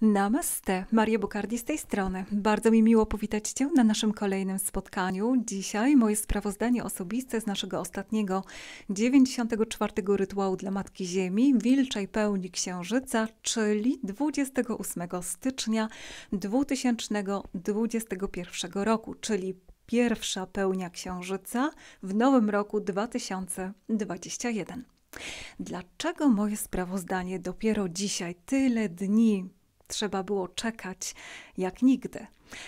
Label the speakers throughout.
Speaker 1: Namaste, Maria Bukardi z tej strony. Bardzo mi miło powitać Cię na naszym kolejnym spotkaniu. Dzisiaj moje sprawozdanie osobiste z naszego ostatniego 94 rytuału dla Matki Ziemi, Wilczej Pełni Księżyca, czyli 28 stycznia 2021 roku, czyli pierwsza pełnia Księżyca w nowym roku 2021. Dlaczego moje sprawozdanie dopiero dzisiaj, tyle dni trzeba było czekać jak nigdy,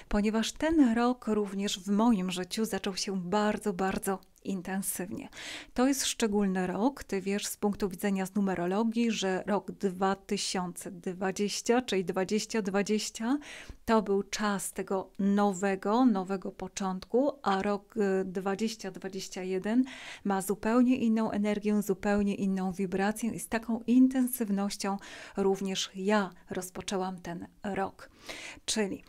Speaker 1: ponieważ ten rok również w moim życiu zaczął się bardzo, bardzo intensywnie. To jest szczególny rok. Ty wiesz z punktu widzenia z numerologii, że rok 2020, czyli 2020, to był czas tego nowego, nowego początku, a rok 2021 y, ma zupełnie inną energię, zupełnie inną wibrację i z taką intensywnością również ja rozpoczęłam ten rok. Czyli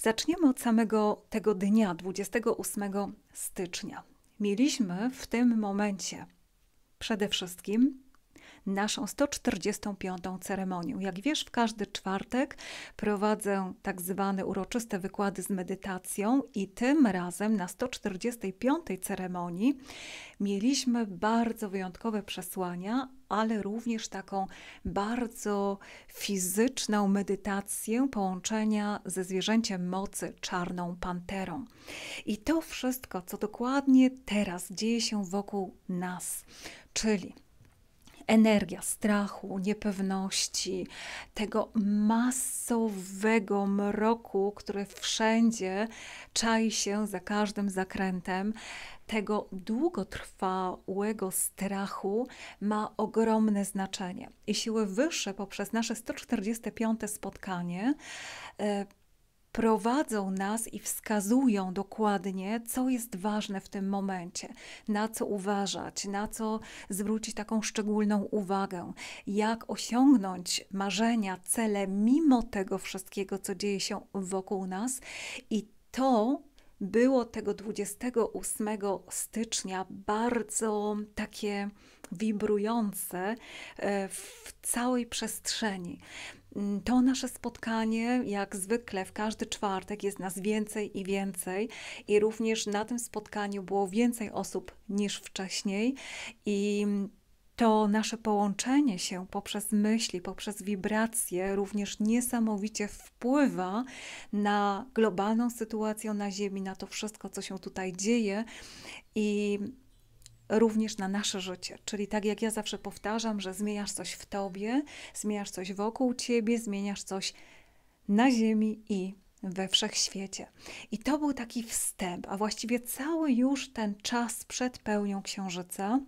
Speaker 1: Zaczniemy od samego tego dnia, 28 stycznia mieliśmy w tym momencie? Przede wszystkim naszą 145. ceremonię. Jak wiesz, w każdy czwartek prowadzę tak zwane uroczyste wykłady z medytacją i tym razem na 145. ceremonii mieliśmy bardzo wyjątkowe przesłania, ale również taką bardzo fizyczną medytację połączenia ze zwierzęciem mocy, czarną panterą. I to wszystko, co dokładnie teraz dzieje się wokół nas, czyli energia strachu, niepewności, tego masowego mroku, który wszędzie czai się za każdym zakrętem, tego długotrwałego strachu ma ogromne znaczenie. I siły wyższe poprzez nasze 145 spotkanie e, prowadzą nas i wskazują dokładnie, co jest ważne w tym momencie, na co uważać, na co zwrócić taką szczególną uwagę, jak osiągnąć marzenia, cele, mimo tego wszystkiego, co dzieje się wokół nas. I to było tego 28 stycznia bardzo takie wibrujące e, w całej przestrzeni. Mm, to nasze spotkanie, jak zwykle w każdy czwartek, jest nas więcej i więcej, i również na tym spotkaniu było więcej osób niż wcześniej. I to nasze połączenie się poprzez myśli, poprzez wibracje również niesamowicie wpływa na globalną sytuację na Ziemi, na to wszystko, co się tutaj dzieje. I również na nasze życie. Czyli tak jak ja zawsze powtarzam, że zmieniasz coś w tobie, zmieniasz coś wokół ciebie, zmieniasz coś na ziemi i we wszechświecie. I to był taki wstęp, a właściwie cały już ten czas przed pełnią księżyca.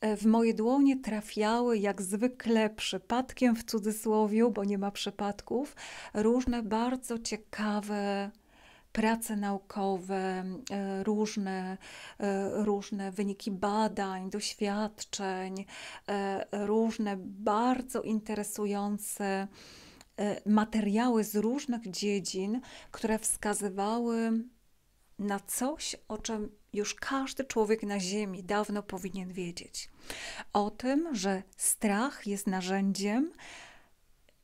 Speaker 1: E, w moje dłonie trafiały jak zwykle przypadkiem w cudzysłowie, bo nie ma przypadków, różne bardzo ciekawe prace naukowe, e, różne, e, różne wyniki badań, doświadczeń, e, różne bardzo interesujące materiały z różnych dziedzin, które wskazywały na coś, o czym już każdy człowiek na Ziemi dawno powinien wiedzieć. O tym, że strach jest narzędziem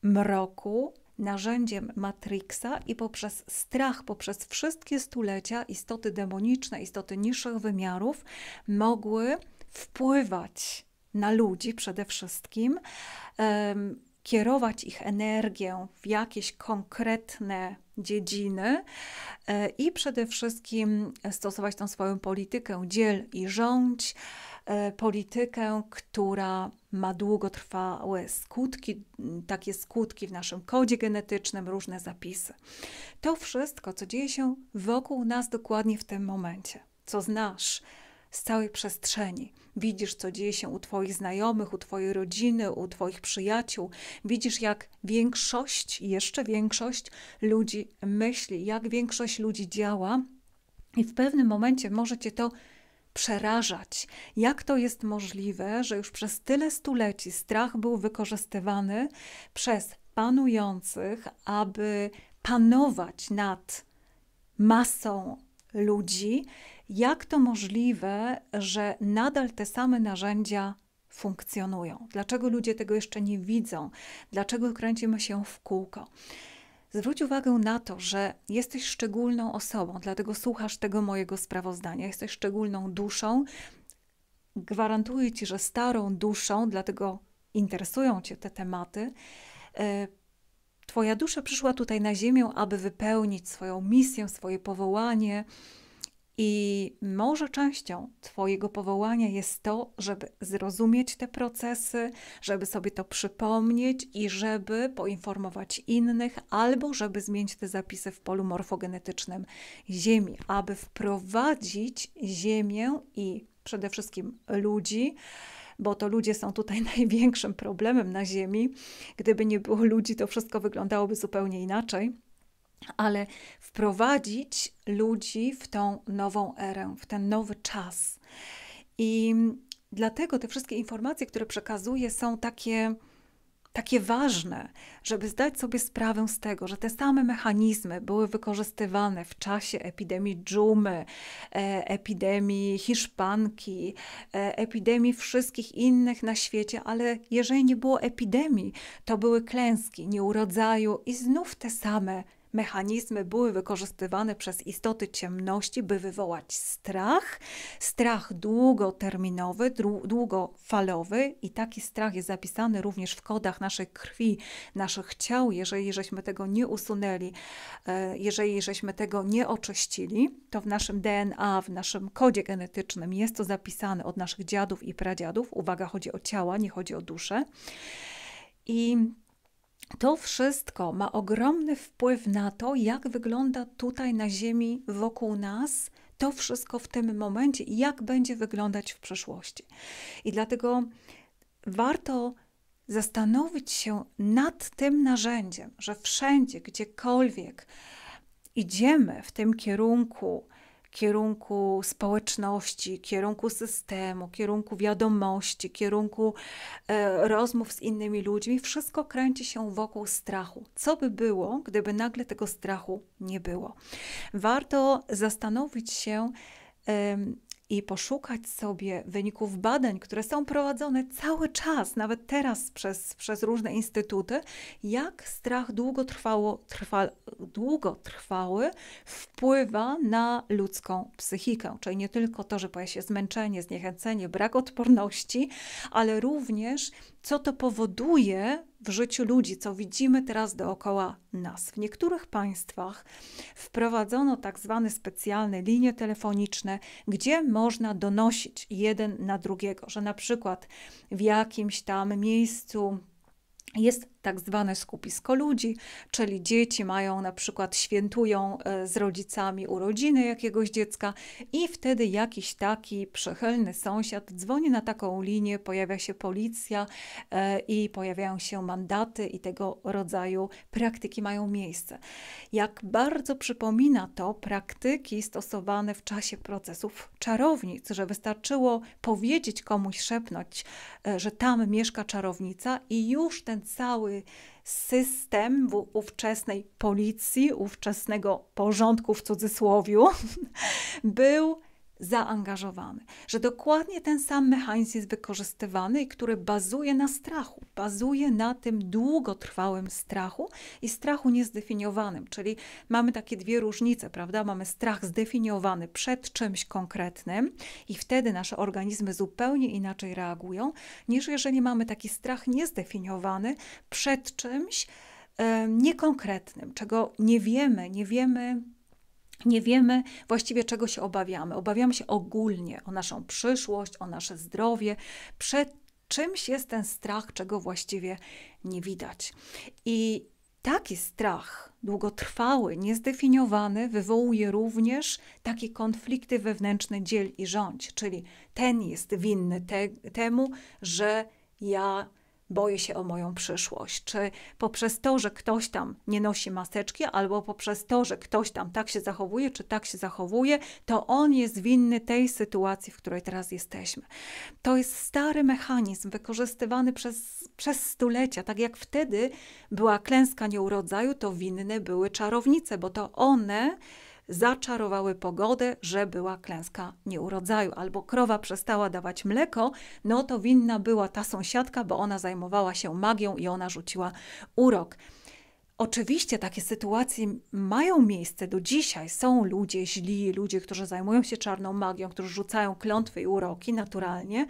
Speaker 1: mroku, narzędziem Matrixa i poprzez strach, poprzez wszystkie stulecia istoty demoniczne, istoty niższych wymiarów mogły wpływać na ludzi przede wszystkim, um, kierować ich energię w jakieś konkretne dziedziny e, i przede wszystkim stosować tą swoją politykę dziel i rządź, E, politykę, która ma długotrwałe skutki, takie skutki w naszym kodzie genetycznym, różne zapisy. To wszystko, co dzieje się wokół nas dokładnie w tym momencie, co znasz z całej przestrzeni. Widzisz, co dzieje się u Twoich znajomych, u Twojej rodziny, u Twoich przyjaciół. Widzisz, jak większość, jeszcze większość ludzi myśli, jak większość ludzi działa, i w pewnym momencie może Cię to przerażać. Jak to jest możliwe, że już przez tyle stuleci strach był wykorzystywany przez panujących, aby panować nad masą ludzi? Jak to możliwe, że nadal te same narzędzia funkcjonują? Dlaczego ludzie tego jeszcze nie widzą? Dlaczego kręcimy się w kółko? Zwróć uwagę na to, że jesteś szczególną osobą, dlatego słuchasz tego mojego sprawozdania. Jesteś szczególną duszą. Gwarantuję ci, że starą duszą, dlatego interesują cię te tematy. E, twoja dusza przyszła tutaj na Ziemię, aby wypełnić swoją misję, swoje powołanie, i może częścią Twojego powołania jest to, żeby zrozumieć te procesy, żeby sobie to przypomnieć i żeby poinformować innych, albo żeby zmienić te zapisy w polu morfogenetycznym Ziemi, aby wprowadzić Ziemię i przede wszystkim ludzi bo to ludzie są tutaj największym problemem na Ziemi. Gdyby nie było ludzi, to wszystko wyglądałoby zupełnie inaczej ale wprowadzić ludzi w tą nową erę, w ten nowy czas. I dlatego te wszystkie informacje, które przekazuję, są takie takie ważne, żeby zdać sobie sprawę z tego, że te same mechanizmy były wykorzystywane w czasie epidemii dżumy, e, epidemii hiszpanki, e, epidemii wszystkich innych na świecie, ale jeżeli nie było epidemii, to były klęski nieurodzaju i znów te same mechanizmy były wykorzystywane przez istoty ciemności, by wywołać strach, strach długoterminowy, długofalowy i taki strach jest zapisany również w kodach naszej krwi, naszych ciał, jeżeli żeśmy tego nie usunęli, e, jeżeli żeśmy tego nie oczyścili, to w naszym DNA, w naszym kodzie genetycznym jest to zapisane od naszych dziadów i pradziadów. Uwaga, chodzi o ciała, nie chodzi o duszę. I to wszystko ma ogromny wpływ na to, jak wygląda tutaj na Ziemi wokół nas to wszystko w tym momencie i jak będzie wyglądać w przyszłości. I dlatego warto zastanowić się nad tym narzędziem, że wszędzie, gdziekolwiek idziemy w tym kierunku kierunku społeczności, kierunku systemu, kierunku wiadomości, kierunku e, rozmów z innymi ludźmi, wszystko kręci się wokół strachu. Co by było, gdyby nagle tego strachu nie było? Warto zastanowić się, i poszukać sobie wyników badań, które są prowadzone cały czas, nawet teraz przez, przez różne instytuty, jak strach długotrwało, trwa, długotrwały wpływa na ludzką psychikę. Czyli nie tylko to, że pojawia się zmęczenie, zniechęcenie, brak odporności, ale również co to powoduje w życiu ludzi, co widzimy teraz dookoła nas. W niektórych państwach wprowadzono tak zwane specjalne linie telefoniczne, gdzie można donosić jeden na drugiego, że na przykład w jakimś tam miejscu jest tak zwane skupisko ludzi, czyli dzieci mają na przykład świętują e, z rodzicami urodziny jakiegoś dziecka i wtedy jakiś taki przychylny sąsiad dzwoni na taką linię, pojawia się policja e, i pojawiają się mandaty i tego rodzaju praktyki mają miejsce. Jak bardzo przypomina to praktyki stosowane w czasie procesów czarownic, że wystarczyło powiedzieć komuś, szepnąć, e, że tam mieszka czarownica i już ten cały system w ówczesnej policji, ówczesnego porządku w cudzysłowiu, był zaangażowany, że dokładnie ten sam mechanizm jest wykorzystywany i który bazuje na strachu, bazuje na tym długotrwałym strachu i strachu niezdefiniowanym, czyli mamy takie dwie różnice, prawda? Mamy strach zdefiniowany przed czymś konkretnym i wtedy nasze organizmy zupełnie inaczej reagują, niż jeżeli mamy taki strach niezdefiniowany przed czymś, niekonkretnym, czego nie wiemy, nie wiemy, nie wiemy właściwie czego się obawiamy. Obawiamy się ogólnie o naszą przyszłość, o nasze zdrowie, przed czymś jest ten strach, czego właściwie nie widać. I taki strach długotrwały, niezdefiniowany wywołuje również takie konflikty wewnętrzne dziel i rządź, czyli ten jest winny te, temu, że ja boję się o moją przyszłość, czy poprzez to, że ktoś tam nie nosi maseczki, albo poprzez to, że ktoś tam tak się zachowuje, czy tak się zachowuje, to on jest winny tej sytuacji, w której teraz jesteśmy. To jest stary mechanizm wykorzystywany przez, przez stulecia. Tak jak wtedy była klęska nieurodzaju, to winne były czarownice, bo to one zaczarowały pogodę, że była klęska nieurodzaju, albo krowa przestała dawać mleko, no to winna była ta sąsiadka, bo ona zajmowała się magią i ona rzuciła urok. Oczywiście takie sytuacje mają miejsce do dzisiaj. Są ludzie źli, ludzie, którzy zajmują się czarną magią, którzy rzucają klątwy i uroki naturalnie,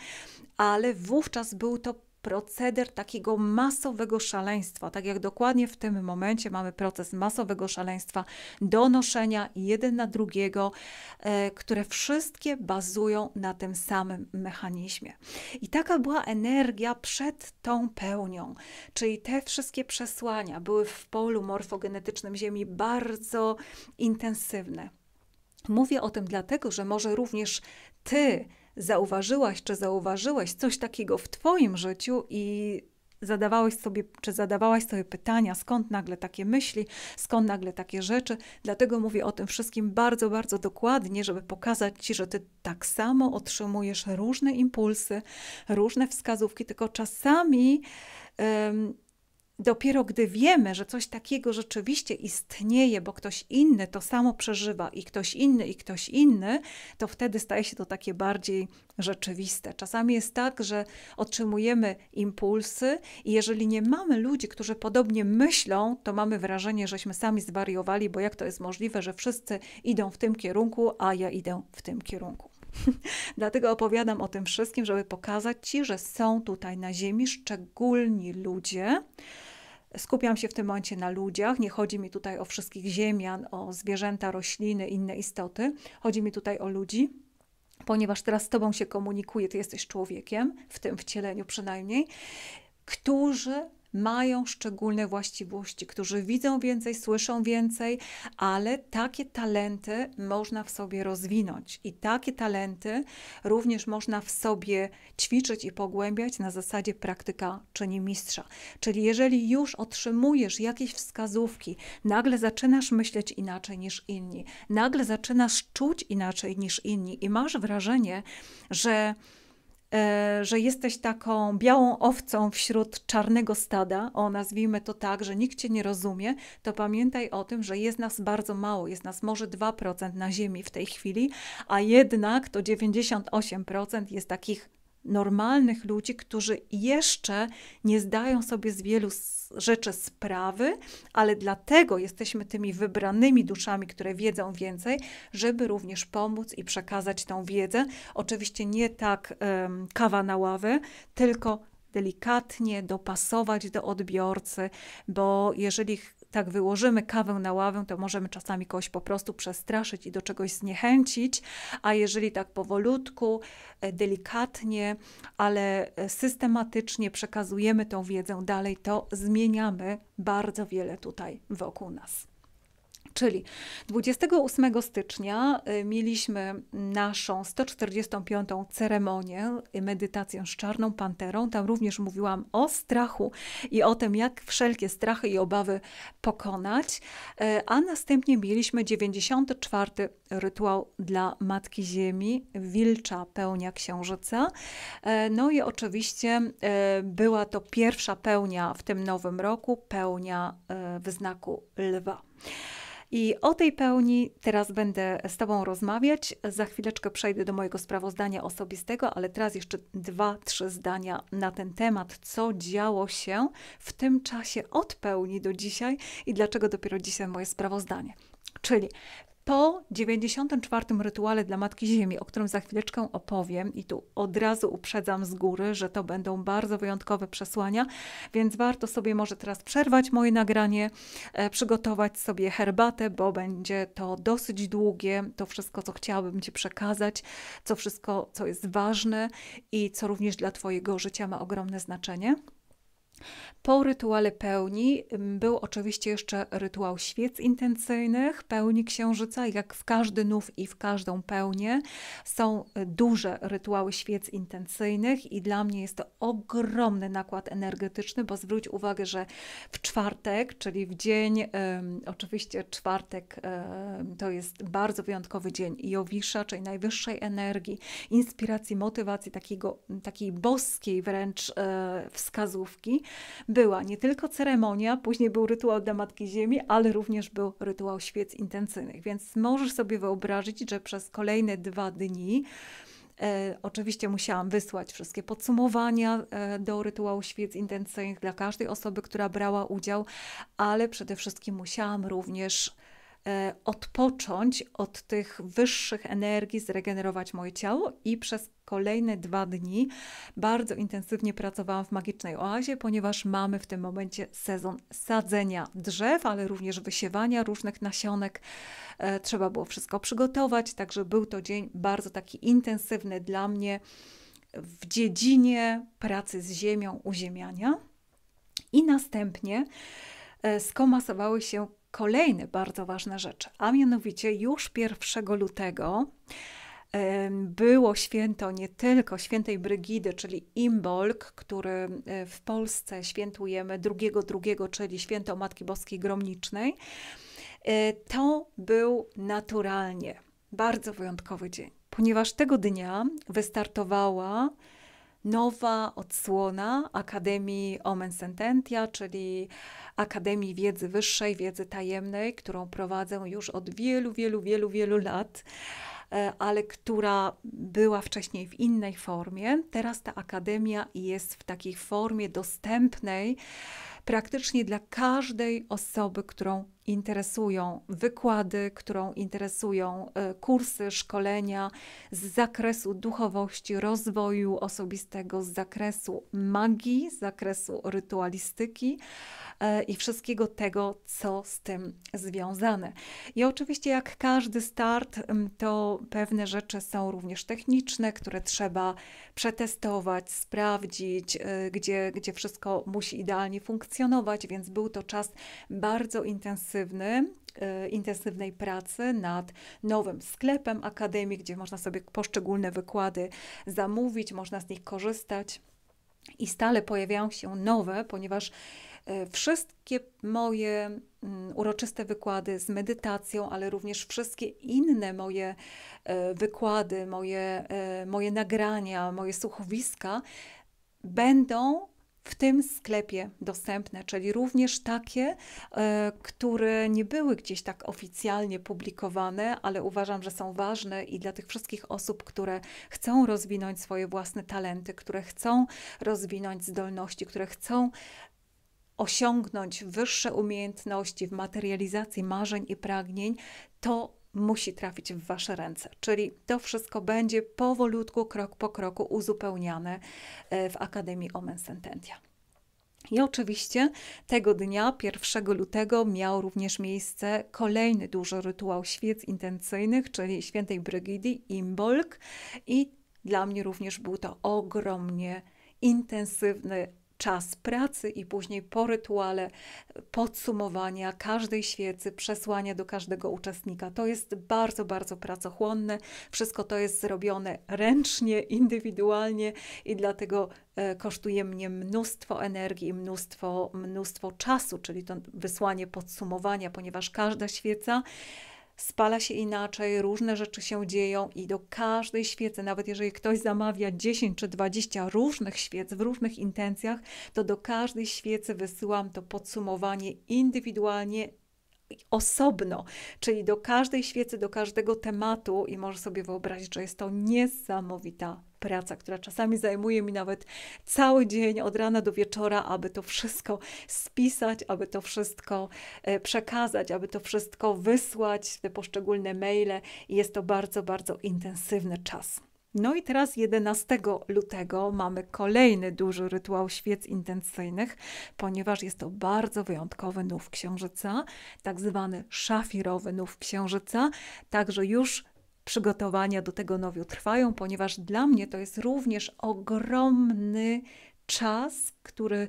Speaker 1: ale wówczas był to proceder takiego masowego szaleństwa, tak jak dokładnie w tym momencie mamy proces masowego szaleństwa, donoszenia jeden na drugiego, e, które wszystkie bazują na tym samym mechanizmie. I taka była energia przed tą pełnią, czyli te wszystkie przesłania były w polu morfogenetycznym Ziemi bardzo intensywne. Mówię o tym dlatego, że może również ty zauważyłaś czy zauważyłeś coś takiego w Twoim życiu i zadawałeś sobie, czy zadawałaś sobie pytania, skąd nagle takie myśli, skąd nagle takie rzeczy. Dlatego mówię o tym wszystkim bardzo, bardzo dokładnie, żeby pokazać Ci, że Ty tak samo otrzymujesz różne impulsy, różne wskazówki, tylko czasami dopiero gdy wiemy, że coś takiego rzeczywiście istnieje, bo ktoś inny to samo przeżywa i ktoś inny, i ktoś inny, to wtedy staje się to takie bardziej rzeczywiste. Czasami jest tak, że otrzymujemy impulsy i jeżeli nie mamy ludzi, którzy podobnie myślą, to mamy wrażenie, żeśmy sami zwariowali, bo jak to jest możliwe, że wszyscy idą w tym kierunku, a ja idę w tym kierunku. Dlatego opowiadam o tym wszystkim, żeby pokazać Ci, że są tutaj na Ziemi szczególni ludzie, Skupiam się w tym momencie na ludziach. Nie chodzi mi tutaj o wszystkich ziemian, o zwierzęta, rośliny, inne istoty. Chodzi mi tutaj o ludzi. Ponieważ teraz z Tobą się komunikuję, Ty jesteś człowiekiem, w tym wcieleniu przynajmniej, którzy mają szczególne właściwości, którzy widzą więcej, słyszą więcej, ale takie talenty można w sobie rozwinąć i takie talenty również można w sobie ćwiczyć i pogłębiać na zasadzie praktyka czyni mistrza. Czyli jeżeli już otrzymujesz jakieś wskazówki, nagle zaczynasz myśleć inaczej niż inni, nagle zaczynasz czuć inaczej niż inni i masz wrażenie, że E, że jesteś taką białą owcą wśród czarnego stada, o nazwijmy to tak, że nikt cię nie rozumie, to pamiętaj o tym, że jest nas bardzo mało, jest nas może 2% na Ziemi w tej chwili, a jednak to 98% jest takich normalnych ludzi, którzy jeszcze nie zdają sobie z wielu rzeczy sprawy, ale dlatego jesteśmy tymi wybranymi duszami, które wiedzą więcej, żeby również pomóc i przekazać tą wiedzę. Oczywiście nie tak um, kawa na ławę, tylko delikatnie dopasować do odbiorcy, bo jeżeli tak wyłożymy kawę na ławę, to możemy czasami kogoś po prostu przestraszyć i do czegoś zniechęcić, a jeżeli tak powolutku, e, delikatnie, ale e, systematycznie przekazujemy tą wiedzę dalej, to zmieniamy bardzo wiele tutaj wokół nas. Czyli 28 stycznia y, mieliśmy naszą 145. ceremonię, y, medytację z Czarną Panterą. Tam również mówiłam o strachu i o tym, jak wszelkie strachy i obawy pokonać. Y, a następnie mieliśmy 94. rytuał dla Matki Ziemi, Wilcza Pełnia Księżyca. No i oczywiście była to pierwsza pełnia w tym nowym roku, pełnia w znaku lwa. I o tej pełni teraz będę z Tobą rozmawiać. Za chwileczkę przejdę do mojego sprawozdania osobistego, ale teraz jeszcze dwa, trzy zdania na ten temat, co działo się w tym czasie od pełni do dzisiaj i dlaczego dopiero dzisiaj moje sprawozdanie. Czyli po 94. rytuale dla Matki Ziemi, o którym za chwileczkę opowiem, i tu od razu uprzedzam z góry, że to będą bardzo wyjątkowe przesłania, więc warto sobie może teraz przerwać moje nagranie, e, przygotować sobie herbatę, bo będzie to dosyć długie, to wszystko, co chciałabym Ci przekazać, co wszystko, co jest ważne i co również dla Twojego życia ma ogromne znaczenie. Po rytuale pełni mm, był oczywiście jeszcze rytuał świec intencyjnych, pełni księżyca. Jak w każdy nów i w każdą pełnię są e, duże rytuały świec intencyjnych i dla mnie jest to ogromny nakład energetyczny, bo zwróć uwagę, że w czwartek, czyli w dzień, oczywiście czwartek e, to jest bardzo wyjątkowy dzień Jowisza, czyli najwyższej energii, inspiracji, motywacji, takiego, takiej boskiej wręcz e, wskazówki była nie tylko ceremonia, później był rytuał dla Matki Ziemi, ale również był rytuał świec intencyjnych. Więc możesz sobie wyobrazić, że przez kolejne dwa dni E, oczywiście musiałam wysłać wszystkie podsumowania e, do rytuału świec intencyjnych dla każdej osoby, która brała udział, ale przede wszystkim musiałam również E, odpocząć od tych wyższych energii, zregenerować moje ciało i przez kolejne dwa dni bardzo intensywnie pracowałam w magicznej oazie, ponieważ mamy w tym momencie sezon sadzenia drzew, ale również wysiewania różnych nasionek. E, trzeba było wszystko przygotować, także był to dzień bardzo taki intensywny dla mnie w dziedzinie pracy z ziemią, uziemiania. I następnie e, skomasowały się kolejne bardzo ważne rzeczy, a mianowicie już 1 lutego było święto nie tylko świętej Brygidy, czyli Imbolg, który e, w Polsce świętujemy 2.2, czyli święto Matki Boskiej Gromnicznej. E, to był naturalnie bardzo wyjątkowy dzień, ponieważ tego dnia wystartowała nowa odsłona Akademii Omen Sententia, czyli Akademii Wiedzy Wyższej, Wiedzy Tajemnej, którą prowadzę już od wielu, wielu, wielu, wielu lat e, ale która była wcześniej w innej formie. Teraz ta akademia jest w takiej formie dostępnej praktycznie dla każdej osoby, którą interesują wykłady, którą interesują e, kursy, szkolenia z zakresu duchowości, rozwoju osobistego, z zakresu magii, z zakresu rytualistyki. E, i wszystkiego tego, co z tym związane. I oczywiście, jak każdy start, to pewne rzeczy są również techniczne, które trzeba przetestować, sprawdzić, e, gdzie, gdzie wszystko musi idealnie funkcjonować, więc był to czas bardzo intensywny, e, intensywnej pracy nad nowym sklepem akademii, gdzie można sobie poszczególne wykłady zamówić, można z nich korzystać. I stale pojawiają się nowe, ponieważ E, wszystkie moje mm, uroczyste wykłady z medytacją, ale również wszystkie inne moje e, wykłady, moje, e, moje nagrania, moje słuchowiska będą w tym sklepie dostępne, czyli również takie, które nie były gdzieś tak oficjalnie publikowane, ale uważam, że są ważne i dla tych wszystkich osób, które chcą rozwinąć swoje własne talenty, które chcą rozwinąć zdolności, które chcą osiągnąć wyższe umiejętności w materializacji marzeń i pragnień, to musi trafić w Wasze ręce. Czyli to wszystko będzie powolutku, krok po kroku uzupełniane e, w Akademii Omen Sententia. I oczywiście tego dnia, 1 lutego, miał również miejsce kolejny duży rytuał świec intencyjnych, czyli świętej Brygidy Imbolc. I dla mnie również był to ogromnie intensywny czas pracy i później po rytuale podsumowania każdej świecy, przesłania do każdego uczestnika. To jest bardzo, bardzo pracochłonne. Wszystko to jest zrobione ręcznie, indywidualnie i dlatego e, kosztuje mnie mnóstwo energii, mnóstwo, mnóstwo czasu, czyli to wysłanie podsumowania, ponieważ każda świeca spala się inaczej, różne rzeczy się dzieją i do każdej świecy, nawet jeżeli ktoś zamawia 10 czy 20 różnych świec w różnych intencjach, to do każdej świecy wysyłam to podsumowanie indywidualnie osobno, czyli do każdej świecy, do każdego tematu i możesz sobie wyobrazić, że jest to niesamowita praca, która czasami zajmuje mi nawet cały dzień od rana do wieczora, aby to wszystko spisać, aby to wszystko e, przekazać, aby to wszystko wysłać, te poszczególne maile. I jest to bardzo, bardzo intensywny czas. No i teraz 11 lutego mamy kolejny duży rytuał świec intencyjnych, ponieważ jest to bardzo wyjątkowy nów księżyca, tak zwany szafirowy nów księżyca, także już przygotowania do tego nowiu trwają, ponieważ dla mnie to jest również ogromny czas, który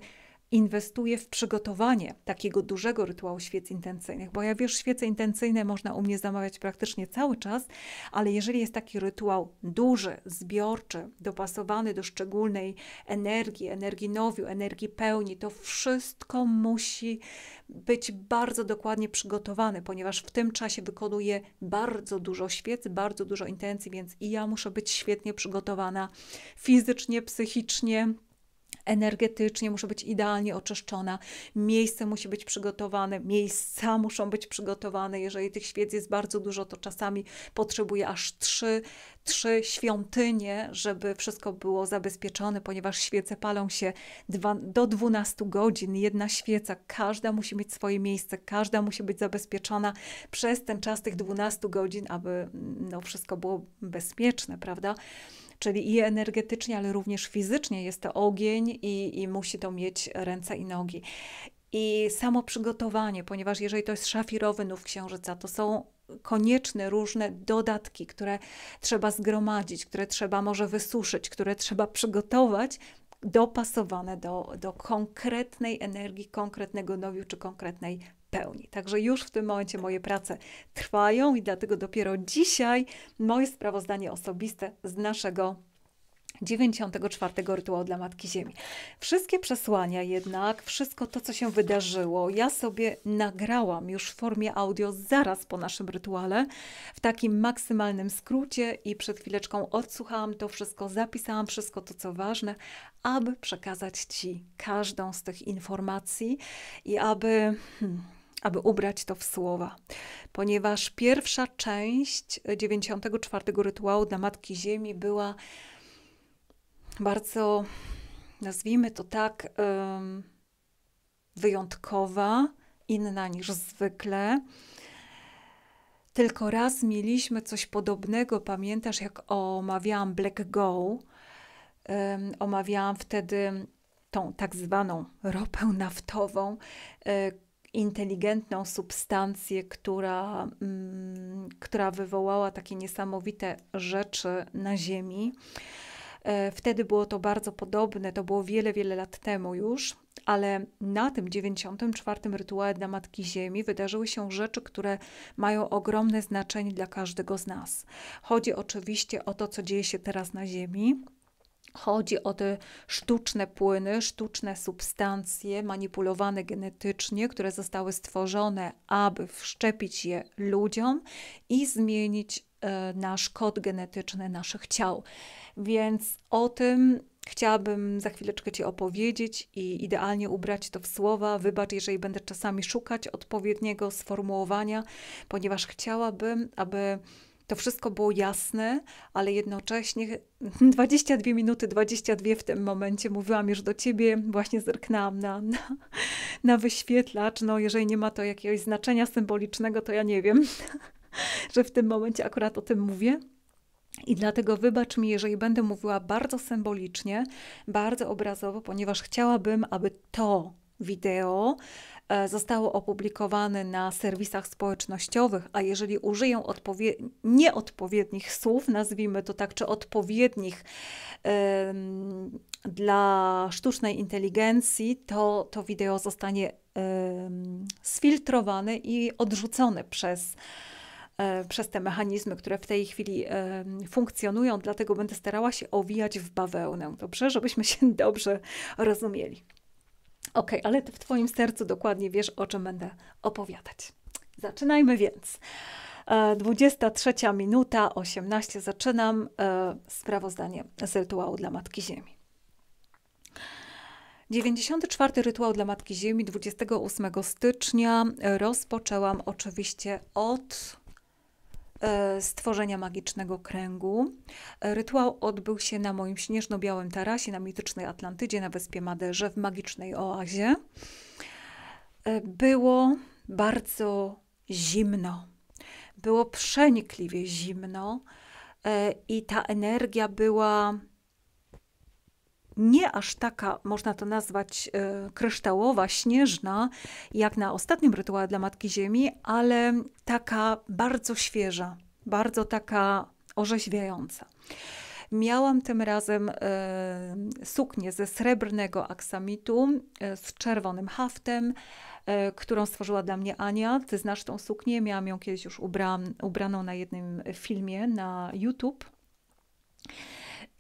Speaker 1: inwestuję w przygotowanie takiego dużego rytuału świec intencyjnych, bo ja wiesz, świece intencyjne można u mnie zamawiać praktycznie cały czas, ale jeżeli jest taki rytuał duży, zbiorczy, dopasowany do szczególnej energii, energii nowiu, energii pełni, to wszystko musi być bardzo dokładnie przygotowane, ponieważ w tym czasie wykonuję bardzo dużo świec, bardzo dużo intencji, więc i ja muszę być świetnie przygotowana fizycznie, psychicznie, energetycznie, muszę być idealnie oczyszczona, miejsce musi być przygotowane, miejsca muszą być przygotowane. Jeżeli tych świec jest bardzo dużo, to czasami potrzebuję aż trzy, trzy świątynie, żeby wszystko było zabezpieczone, ponieważ świece palą się dwa, do 12 godzin. Jedna świeca, każda musi mieć swoje miejsce, każda musi być zabezpieczona przez ten czas tych 12 godzin, aby mm, no, wszystko było bezpieczne, prawda? czyli i energetycznie, ale również fizycznie jest to ogień i, i musi to mieć ręce i nogi. I samo przygotowanie, ponieważ jeżeli to jest szafirowy nów księżyca, to są konieczne różne dodatki, które trzeba zgromadzić, które trzeba może wysuszyć, które trzeba przygotować, dopasowane do, do konkretnej energii, konkretnego nowiu czy konkretnej pełni. Także już w tym momencie moje prace trwają i dlatego dopiero dzisiaj moje sprawozdanie osobiste z naszego 94 rytuału dla Matki Ziemi. Wszystkie przesłania jednak, wszystko to, co się wydarzyło, ja sobie nagrałam już w formie audio zaraz po naszym rytuale, w takim maksymalnym skrócie i przed chwileczką odsłuchałam to wszystko, zapisałam wszystko to, co ważne, aby przekazać Ci każdą z tych informacji i aby... Hmm, aby ubrać to w słowa, ponieważ pierwsza część 94 rytuału dla Matki Ziemi była bardzo, nazwijmy to tak, wyjątkowa, inna niż zwykle. Tylko raz mieliśmy coś podobnego, pamiętasz, jak omawiałam Black Go, omawiałam wtedy tą tak zwaną ropę naftową, e, inteligentną substancję, która, mm, która wywołała takie niesamowite rzeczy na Ziemi. E, wtedy było to bardzo podobne, to było wiele, wiele lat temu już, ale na tym 94. rytuale dla Matki Ziemi wydarzyły się rzeczy, które mają ogromne znaczenie dla każdego z nas. Chodzi oczywiście o to, co dzieje się teraz na Ziemi, Chodzi o te sztuczne płyny, sztuczne substancje manipulowane genetycznie, które zostały stworzone, aby wszczepić je ludziom i zmienić e, nasz kod genetyczny naszych ciał. Więc o tym chciałabym za chwileczkę Ci opowiedzieć i idealnie ubrać to w słowa. Wybacz, jeżeli będę czasami szukać odpowiedniego sformułowania, ponieważ chciałabym, aby to wszystko było jasne, ale jednocześnie 22 minuty, 22 w tym momencie mówiłam już do ciebie, właśnie zerknęłam na, na, na wyświetlacz. No, jeżeli nie ma to jakiegoś znaczenia symbolicznego, to ja nie wiem, że w tym momencie akurat o tym mówię. I dlatego wybacz mi, jeżeli będę mówiła bardzo symbolicznie, bardzo obrazowo, ponieważ chciałabym, aby to wideo E, zostało opublikowane na serwisach społecznościowych, a jeżeli użyję nieodpowiednich słów, nazwijmy to tak, czy odpowiednich dla sztucznej inteligencji, to to wideo zostanie sfiltrowane i odrzucone przez e, przez te mechanizmy, które w tej chwili funkcjonują, dlatego będę starała się owijać w bawełnę, dobrze, żebyśmy się dobrze rozumieli. Ok, ale ty w Twoim sercu dokładnie wiesz, o czym będę opowiadać. Zaczynajmy więc. 23 e, minuta, 18 zaczynam e, sprawozdanie z rytuału dla Matki Ziemi. 94. rytuał dla Matki Ziemi 28 stycznia rozpoczęłam oczywiście od E, stworzenia magicznego kręgu. E, rytuał odbył się na moim śnieżno-białym tarasie na mitycznej Atlantydzie na wyspie Maderze w magicznej oazie. E, było bardzo zimno. Było przenikliwie zimno i ta energia była nie aż taka, można to nazwać, e, kryształowa, śnieżna, jak na ostatnim rytuale dla Matki Ziemi, ale taka bardzo świeża, bardzo taka orzeźwiająca. Miałam tym razem e, suknię ze srebrnego aksamitu e, z czerwonym haftem, e, którą stworzyła dla mnie Ania. Ty znasz tą suknię, miałam ją kiedyś już ubra, ubraną na jednym filmie na YouTube.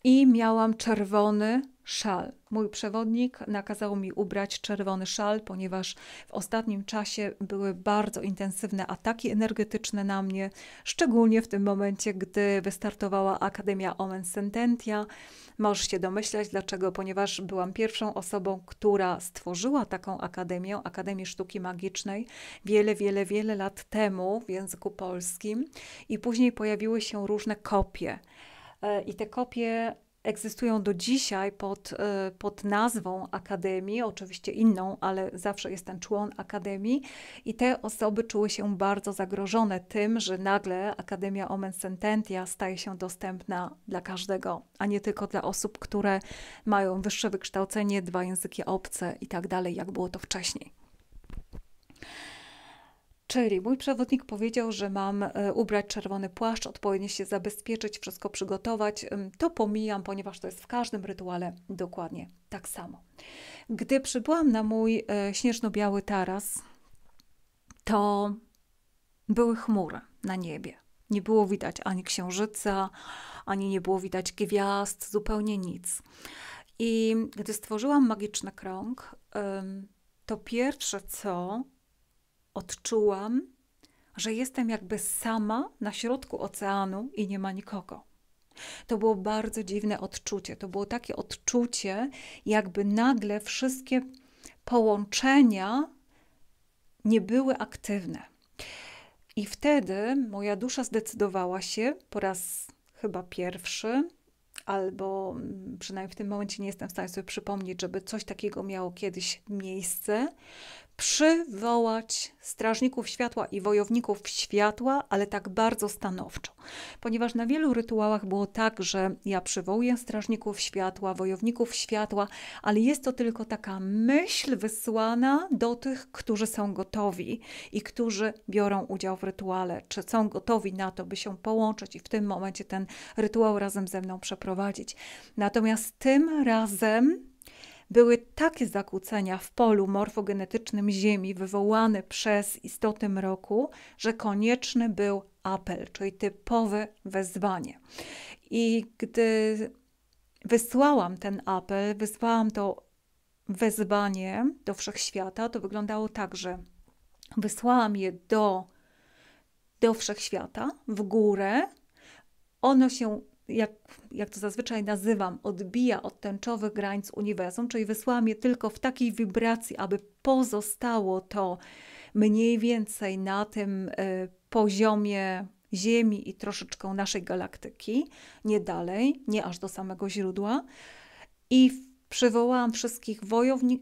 Speaker 1: I miałam czerwony szal. Mój przewodnik nakazał mi ubrać czerwony szal, ponieważ w ostatnim czasie były bardzo intensywne ataki energetyczne na mnie, szczególnie w tym momencie, gdy wystartowała Akademia Omen Sententia. Możesz się domyślać dlaczego, ponieważ byłam pierwszą osobą, która stworzyła taką akademię, Akademię Sztuki Magicznej, wiele, wiele, wiele lat temu w języku polskim i później pojawiły się różne kopie. E, I te kopie egzystują do dzisiaj pod, e, pod nazwą Akademii, oczywiście inną, ale zawsze jest ten człon Akademii i te osoby czuły się bardzo zagrożone tym, że nagle Akademia Omen Sententia staje się dostępna dla każdego, a nie tylko dla osób, które mają wyższe wykształcenie, dwa języki obce i tak dalej, jak było to wcześniej. Czyli mój przewodnik powiedział, że mam e, ubrać czerwony płaszcz, odpowiednio się zabezpieczyć, wszystko przygotować. To pomijam, ponieważ to jest w każdym rytuale dokładnie tak samo. Gdy przybyłam na mój e, śnieżno-biały taras, to były chmury na niebie. Nie było widać ani księżyca, ani nie było widać gwiazd, zupełnie nic. I gdy stworzyłam magiczny krąg, to pierwsze co odczułam, że jestem jakby sama na środku oceanu i nie ma nikogo. To było bardzo dziwne odczucie. To było takie odczucie, jakby nagle wszystkie połączenia nie były aktywne. I wtedy moja dusza zdecydowała się po raz chyba pierwszy, albo mm, przynajmniej w tym momencie nie jestem w stanie sobie przypomnieć, żeby coś takiego miało kiedyś miejsce, przywołać strażników światła i wojowników światła, ale tak bardzo stanowczo. Ponieważ na wielu rytuałach było tak, że ja przywołuję strażników światła, wojowników światła, ale jest to tylko taka myśl wysłana do tych, którzy są gotowi i którzy biorą udział w rytuale, czy są gotowi na to, by się połączyć i w tym momencie ten rytuał razem ze mną przeprowadzić. Natomiast tym razem były takie zakłócenia w polu morfogenetycznym Ziemi wywołane przez istoty mroku, że konieczny był apel, czyli typowe wezwanie. I gdy wysłałam ten apel, wysłałam to wezwanie do wszechświata, to wyglądało tak, że wysłałam je do, do wszechświata, w górę. Ono się jak, jak to zazwyczaj nazywam, odbija od tęczowych granic uniwersum, czyli wysłałam je tylko w takiej wibracji, aby pozostało to mniej więcej na tym y, poziomie Ziemi i troszeczkę naszej galaktyki, nie dalej, nie aż do samego źródła. I przywołałam wszystkich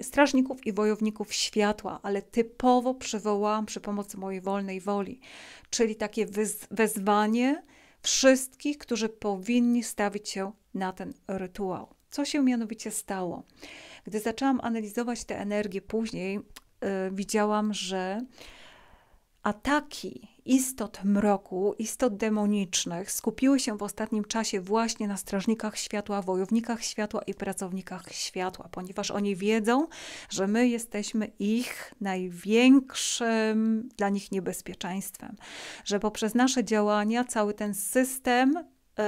Speaker 1: strażników i wojowników światła, ale typowo przywołałam przy pomocy mojej wolnej woli, czyli takie wezwanie wszystkich, którzy powinni stawić się na ten rytuał. Co się mianowicie stało? Gdy zaczęłam analizować te energie później, yy, widziałam, że ataki istot mroku, istot demonicznych skupiły się w ostatnim czasie właśnie na strażnikach światła, wojownikach światła i pracownikach światła, ponieważ oni wiedzą, że my jesteśmy ich największym dla nich niebezpieczeństwem, że poprzez nasze działania cały ten system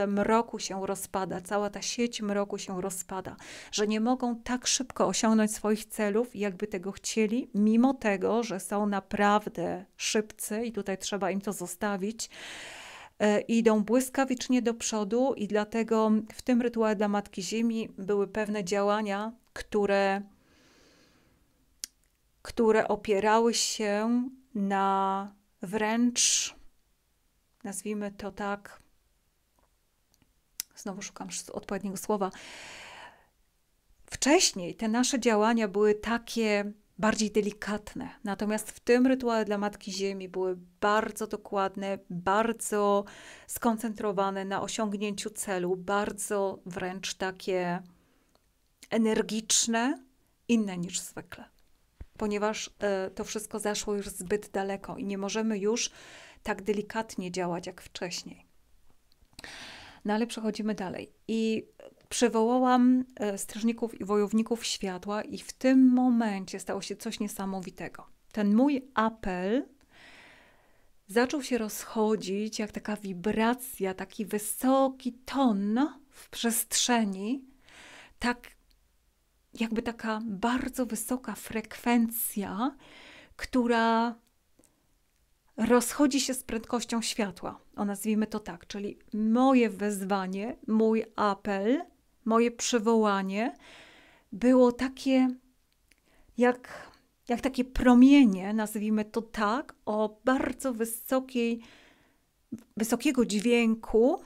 Speaker 1: mroku się rozpada, cała ta sieć mroku się rozpada, że nie mogą tak szybko osiągnąć swoich celów, jakby tego chcieli, mimo tego, że są naprawdę szybcy i tutaj trzeba im to zostawić. E, idą błyskawicznie do przodu, i dlatego w tym rytuale dla Matki Ziemi były pewne działania, które, które opierały się na wręcz, nazwijmy to tak, znowu szukam odpowiedniego słowa. Wcześniej te nasze działania były takie bardziej delikatne, natomiast w tym rytuale dla Matki Ziemi były bardzo dokładne, bardzo skoncentrowane na osiągnięciu celu, bardzo wręcz takie energiczne, inne niż zwykle, ponieważ y, to wszystko zaszło już zbyt daleko i nie możemy już tak delikatnie działać jak wcześniej. No ale przechodzimy dalej. I przywołałam e, strażników i wojowników światła, i w tym momencie stało się coś niesamowitego. Ten mój apel zaczął się rozchodzić jak taka wibracja, taki wysoki ton w przestrzeni, tak jakby taka bardzo wysoka frekwencja, która rozchodzi się z prędkością światła. O nazwijmy to tak, czyli moje wezwanie, mój apel, moje przywołanie było takie jak, jak takie promienie, nazwijmy to tak, o bardzo wysokiej, wysokiego dźwięku,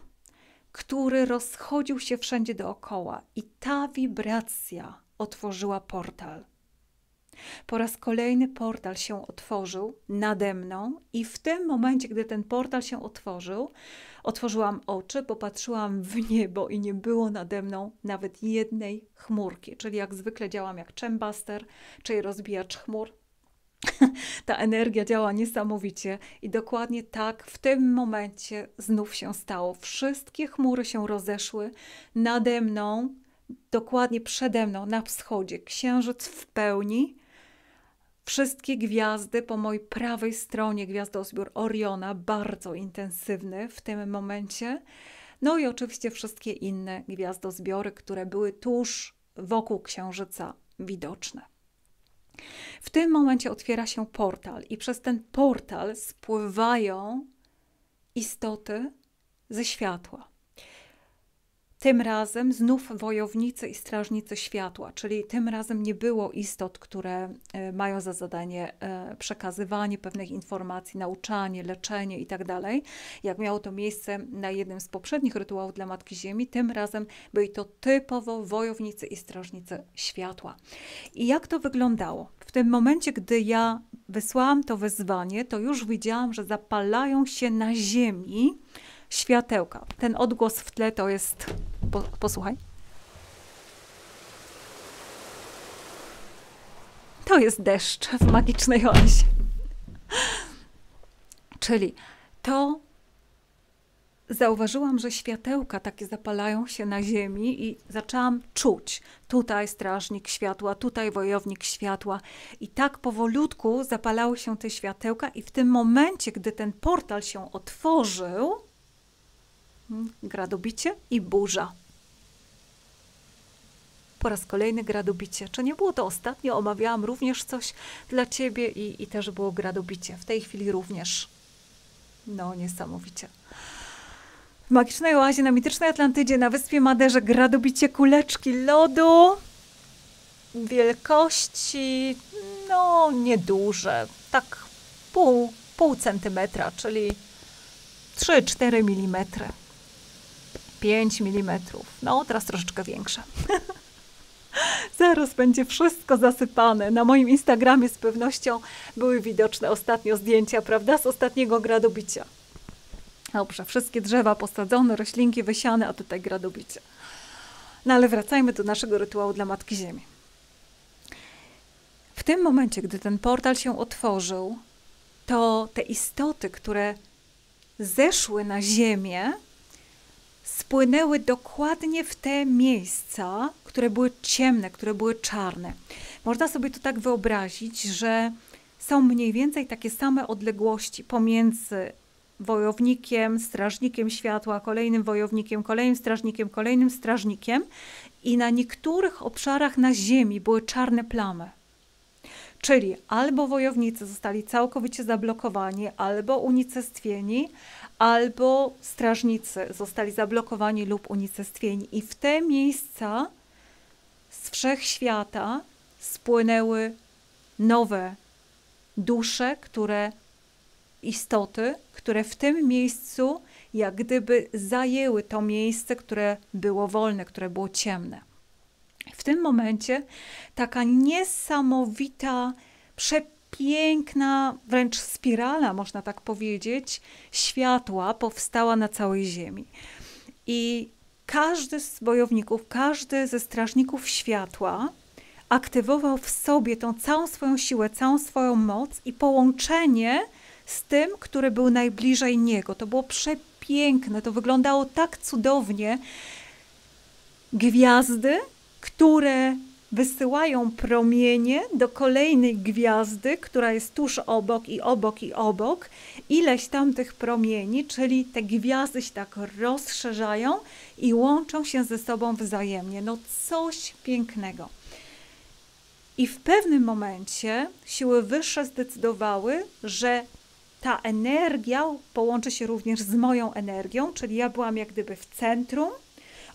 Speaker 1: który rozchodził się wszędzie dookoła. I ta wibracja otworzyła portal. Po raz kolejny portal się otworzył nade mną, i w tym momencie, gdy ten portal się otworzył, otworzyłam oczy, popatrzyłam w niebo i nie było nade mną nawet jednej chmurki. Czyli jak zwykle działam jak chembuster, czyli rozbijacz chmur, ta energia działa niesamowicie i dokładnie tak w tym momencie znów się stało. Wszystkie chmury się rozeszły nade mną, dokładnie przede mną na wschodzie. Księżyc w pełni Wszystkie gwiazdy po mojej prawej stronie, gwiazdozbiór Oriona, bardzo intensywny w tym momencie. No i oczywiście wszystkie inne gwiazdozbiory, które były tuż wokół Księżyca widoczne. W tym momencie otwiera się portal, i przez ten portal spływają istoty ze światła. Tym razem znów wojownicy i strażnicy światła, czyli tym razem nie było istot, które e, mają za zadanie e, przekazywanie pewnych informacji, nauczanie, leczenie itd. Tak jak miało to miejsce na jednym z poprzednich rytuałów dla Matki Ziemi, tym razem byli to typowo wojownicy i strażnicy światła. I jak to wyglądało? W tym momencie, gdy ja wysłałam to wezwanie, to już widziałam, że zapalają się na ziemi światełka. Ten odgłos w tle to jest. posłuchaj. To jest deszcz w magicznej oazie. Czyli to zauważyłam, że światełka takie zapalają się na ziemi i zaczęłam czuć. Tutaj strażnik światła, tutaj wojownik światła. I tak powolutku zapalały się te światełka i w tym momencie, gdy ten portal się otworzył, gradobicie i burza. Po raz kolejny gradobicie. Czy nie było to ostatnio? Omawiałam również coś dla ciebie i, i też było gradobicie. W tej chwili również. No, niesamowicie. W magicznej oazie na mitycznej Atlantydzie na wyspie Maderze gradobicie kuleczki lodu wielkości no nieduże, tak pół, pół centymetra, czyli 3-4 milimetry. 5 mm. No, teraz troszeczkę większe. Zaraz będzie wszystko zasypane. Na moim Instagramie z pewnością były widoczne ostatnio zdjęcia, prawda, z ostatniego gradobicia. Dobrze, wszystkie drzewa posadzone, roślinki wysiane, a tutaj gradobicie. No ale wracajmy do naszego rytuału dla Matki Ziemi. W tym momencie, gdy ten portal się otworzył, to te istoty, które zeszły na ziemię, spłynęły dokładnie w te miejsca, które były ciemne, które były czarne. Można sobie to tak wyobrazić, że są mniej więcej takie same odległości pomiędzy wojownikiem, strażnikiem światła, kolejnym wojownikiem, kolejnym strażnikiem, kolejnym strażnikiem i na niektórych obszarach na ziemi były czarne plamy. Czyli albo wojownicy zostali całkowicie zablokowani, albo unicestwieni, albo strażnicy zostali zablokowani lub unicestwieni. I w te miejsca z wszechświata spłynęły nowe dusze, które istoty, które w tym miejscu jak gdyby zajęły to miejsce, które było wolne, które było ciemne w tym momencie taka niesamowita, przepiękna, wręcz spirala, można tak powiedzieć, światła powstała na całej Ziemi. I każdy z bojowników, każdy ze strażników światła aktywował w sobie tą całą swoją siłę, całą swoją moc i połączenie z tym, który był najbliżej niego. To było przepiękne, to wyglądało tak cudownie. Gwiazdy które wysyłają promienie do kolejnej gwiazdy, która jest tuż obok i obok i obok. Ileś tam tych promieni, czyli te gwiazdy się tak rozszerzają i łączą się ze sobą wzajemnie. No coś pięknego. I w pewnym momencie siły wyższe zdecydowały, że ta energia połączy się również z moją energią, czyli ja byłam jak gdyby w centrum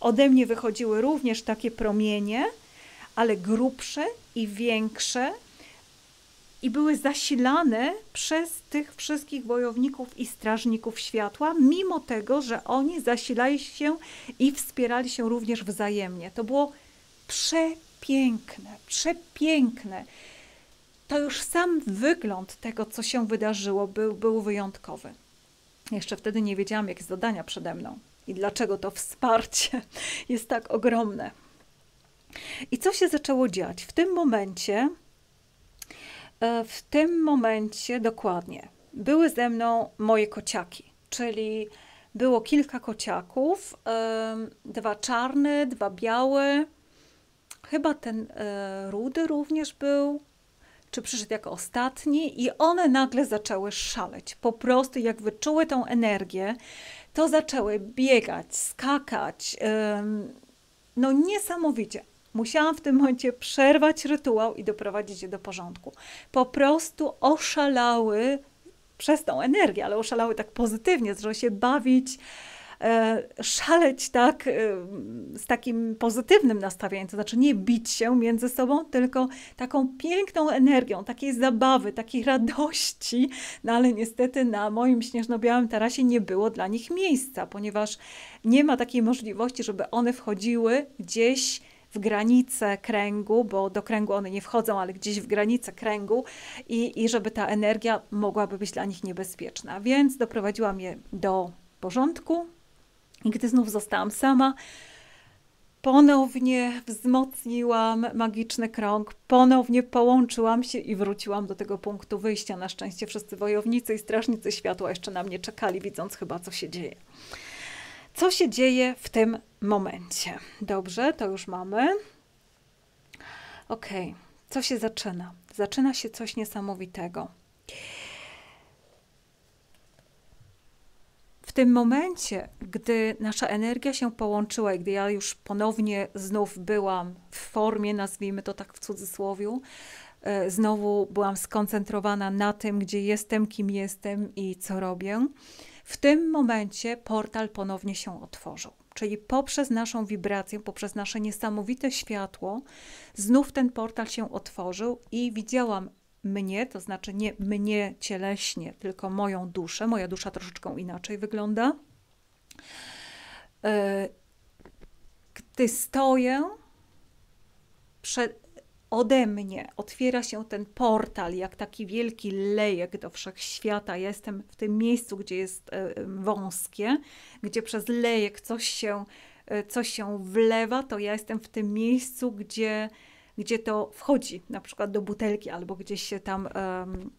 Speaker 1: Ode mnie wychodziły również takie promienie, ale grubsze i większe, i były zasilane przez tych wszystkich wojowników i strażników światła, mimo tego, że oni zasilali się i wspierali się również wzajemnie. To było przepiękne, przepiękne. To już sam wygląd tego, co się wydarzyło, był, był wyjątkowy. Jeszcze wtedy nie wiedziałam, jakie zadania przede mną i dlaczego to wsparcie jest tak ogromne. I co się zaczęło dziać? W tym momencie, e, w tym momencie dokładnie, były ze mną moje kociaki, czyli było kilka kociaków, dwa czarne, dwa białe, chyba ten e, rudy również był, czy przyszedł jako ostatni, i one nagle zaczęły szaleć. Po prostu, jak wyczuły tą energię, to zaczęły biegać, skakać. No niesamowicie. Musiałam w tym momencie przerwać rytuał i doprowadzić je do porządku. Po prostu oszalały przez tą energię, ale oszalały tak pozytywnie, zaczęły się bawić, E, szaleć tak e, z takim pozytywnym nastawieniem, to znaczy nie bić się między sobą, tylko taką piękną energią, takiej zabawy, takiej radości, no ale niestety na moim śnieżno-białym tarasie nie było dla nich miejsca, ponieważ nie ma takiej możliwości, żeby one wchodziły gdzieś w granice kręgu, bo do kręgu one nie wchodzą, ale gdzieś w granice kręgu i, i żeby ta energia mogłaby być dla nich niebezpieczna. Więc doprowadziłam je do porządku, i gdy znów zostałam sama, ponownie wzmocniłam magiczny krąg, ponownie połączyłam się i wróciłam do tego punktu wyjścia. Na szczęście wszyscy wojownicy i strażnicy światła jeszcze na mnie czekali, widząc chyba, co się dzieje. Co się dzieje w tym momencie? Dobrze, to już mamy. Ok, co się zaczyna? Zaczyna się coś niesamowitego. tym momencie, gdy nasza energia się połączyła i gdy ja już ponownie znów byłam w formie, nazwijmy to tak w cudzysłowie, e, znowu byłam skoncentrowana na tym, gdzie jestem, kim jestem i co robię, w tym momencie portal ponownie się otworzył. Czyli poprzez naszą wibrację, poprzez nasze niesamowite światło, znów ten portal się otworzył i widziałam mnie, to znaczy nie mnie cieleśnie, tylko moją duszę. Moja dusza troszeczkę inaczej wygląda. E, gdy stoję, przed, ode mnie otwiera się ten portal, jak taki wielki lejek do wszechświata. Ja jestem w tym miejscu, gdzie jest e, wąskie, gdzie przez lejek coś się, e, coś się wlewa, to ja jestem w tym miejscu, gdzie gdzie to wchodzi, na przykład do butelki albo gdzieś się tam um,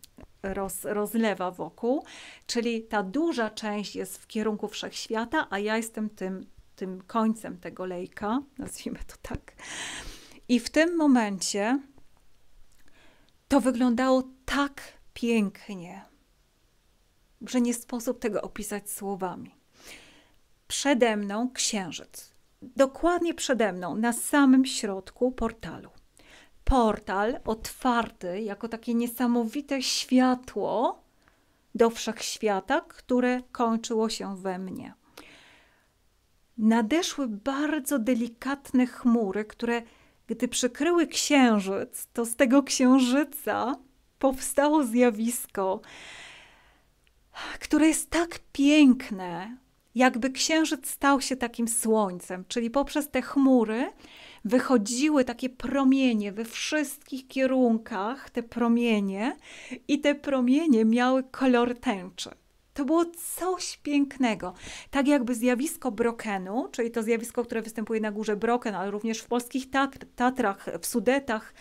Speaker 1: roz, rozlewa wokół. Czyli ta duża część jest w kierunku wszechświata, a ja jestem tym, tym końcem tego lejka, nazwijmy to tak. I w tym momencie to wyglądało tak pięknie, że nie sposób tego opisać słowami. Przede mną księżyc. Dokładnie przede mną, na samym środku portalu portal otwarty jako takie niesamowite światło do wszechświata, które kończyło się we mnie. Nadeszły bardzo delikatne chmury, które gdy przykryły księżyc, to z tego księżyca powstało zjawisko, które jest tak piękne, jakby księżyc stał się takim słońcem, czyli poprzez te chmury wychodziły takie promienie we wszystkich kierunkach, te promienie, i te promienie miały kolor tęczy. To było coś pięknego. Tak jakby zjawisko brokenu, czyli to zjawisko, które występuje na górze broken, ale również w polskich Tatrach, w Sudetach,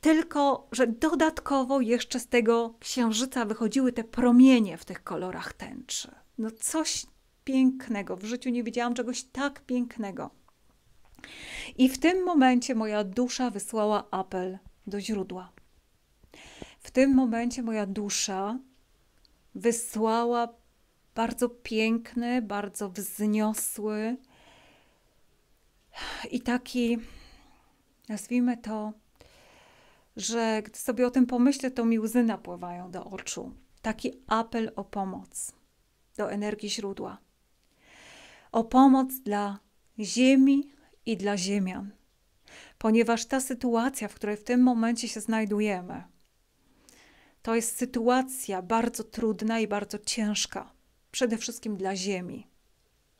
Speaker 1: tylko że dodatkowo jeszcze z tego księżyca wychodziły te promienie w tych kolorach tęczy. No coś pięknego. W życiu nie widziałam czegoś tak pięknego. I w tym momencie moja dusza wysłała apel do źródła. W tym momencie moja dusza wysłała bardzo piękny, bardzo wzniosły i taki, nazwijmy to, że gdy sobie o tym pomyślę, to mi łzy napływają do oczu. Taki apel o pomoc do energii źródła. O pomoc dla ziemi, i dla Ziemian, ponieważ ta sytuacja, w której w tym momencie się znajdujemy, to jest sytuacja bardzo trudna i bardzo ciężka, przede wszystkim dla Ziemi.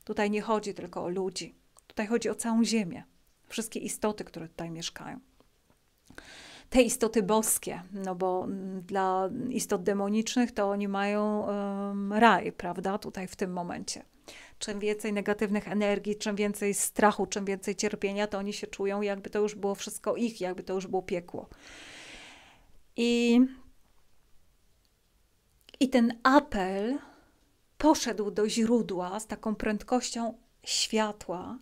Speaker 1: Tutaj nie chodzi tylko o ludzi, tutaj chodzi o całą Ziemię, wszystkie istoty, które tutaj mieszkają. Te istoty boskie, no bo mm, dla istot demonicznych to oni mają um, raj, prawda, tutaj w tym momencie. Czym więcej negatywnych energii, czym więcej strachu, czym więcej cierpienia, to oni się czują, jakby to już było wszystko ich, jakby to już było piekło. I, i ten apel poszedł do źródła z taką prędkością światła.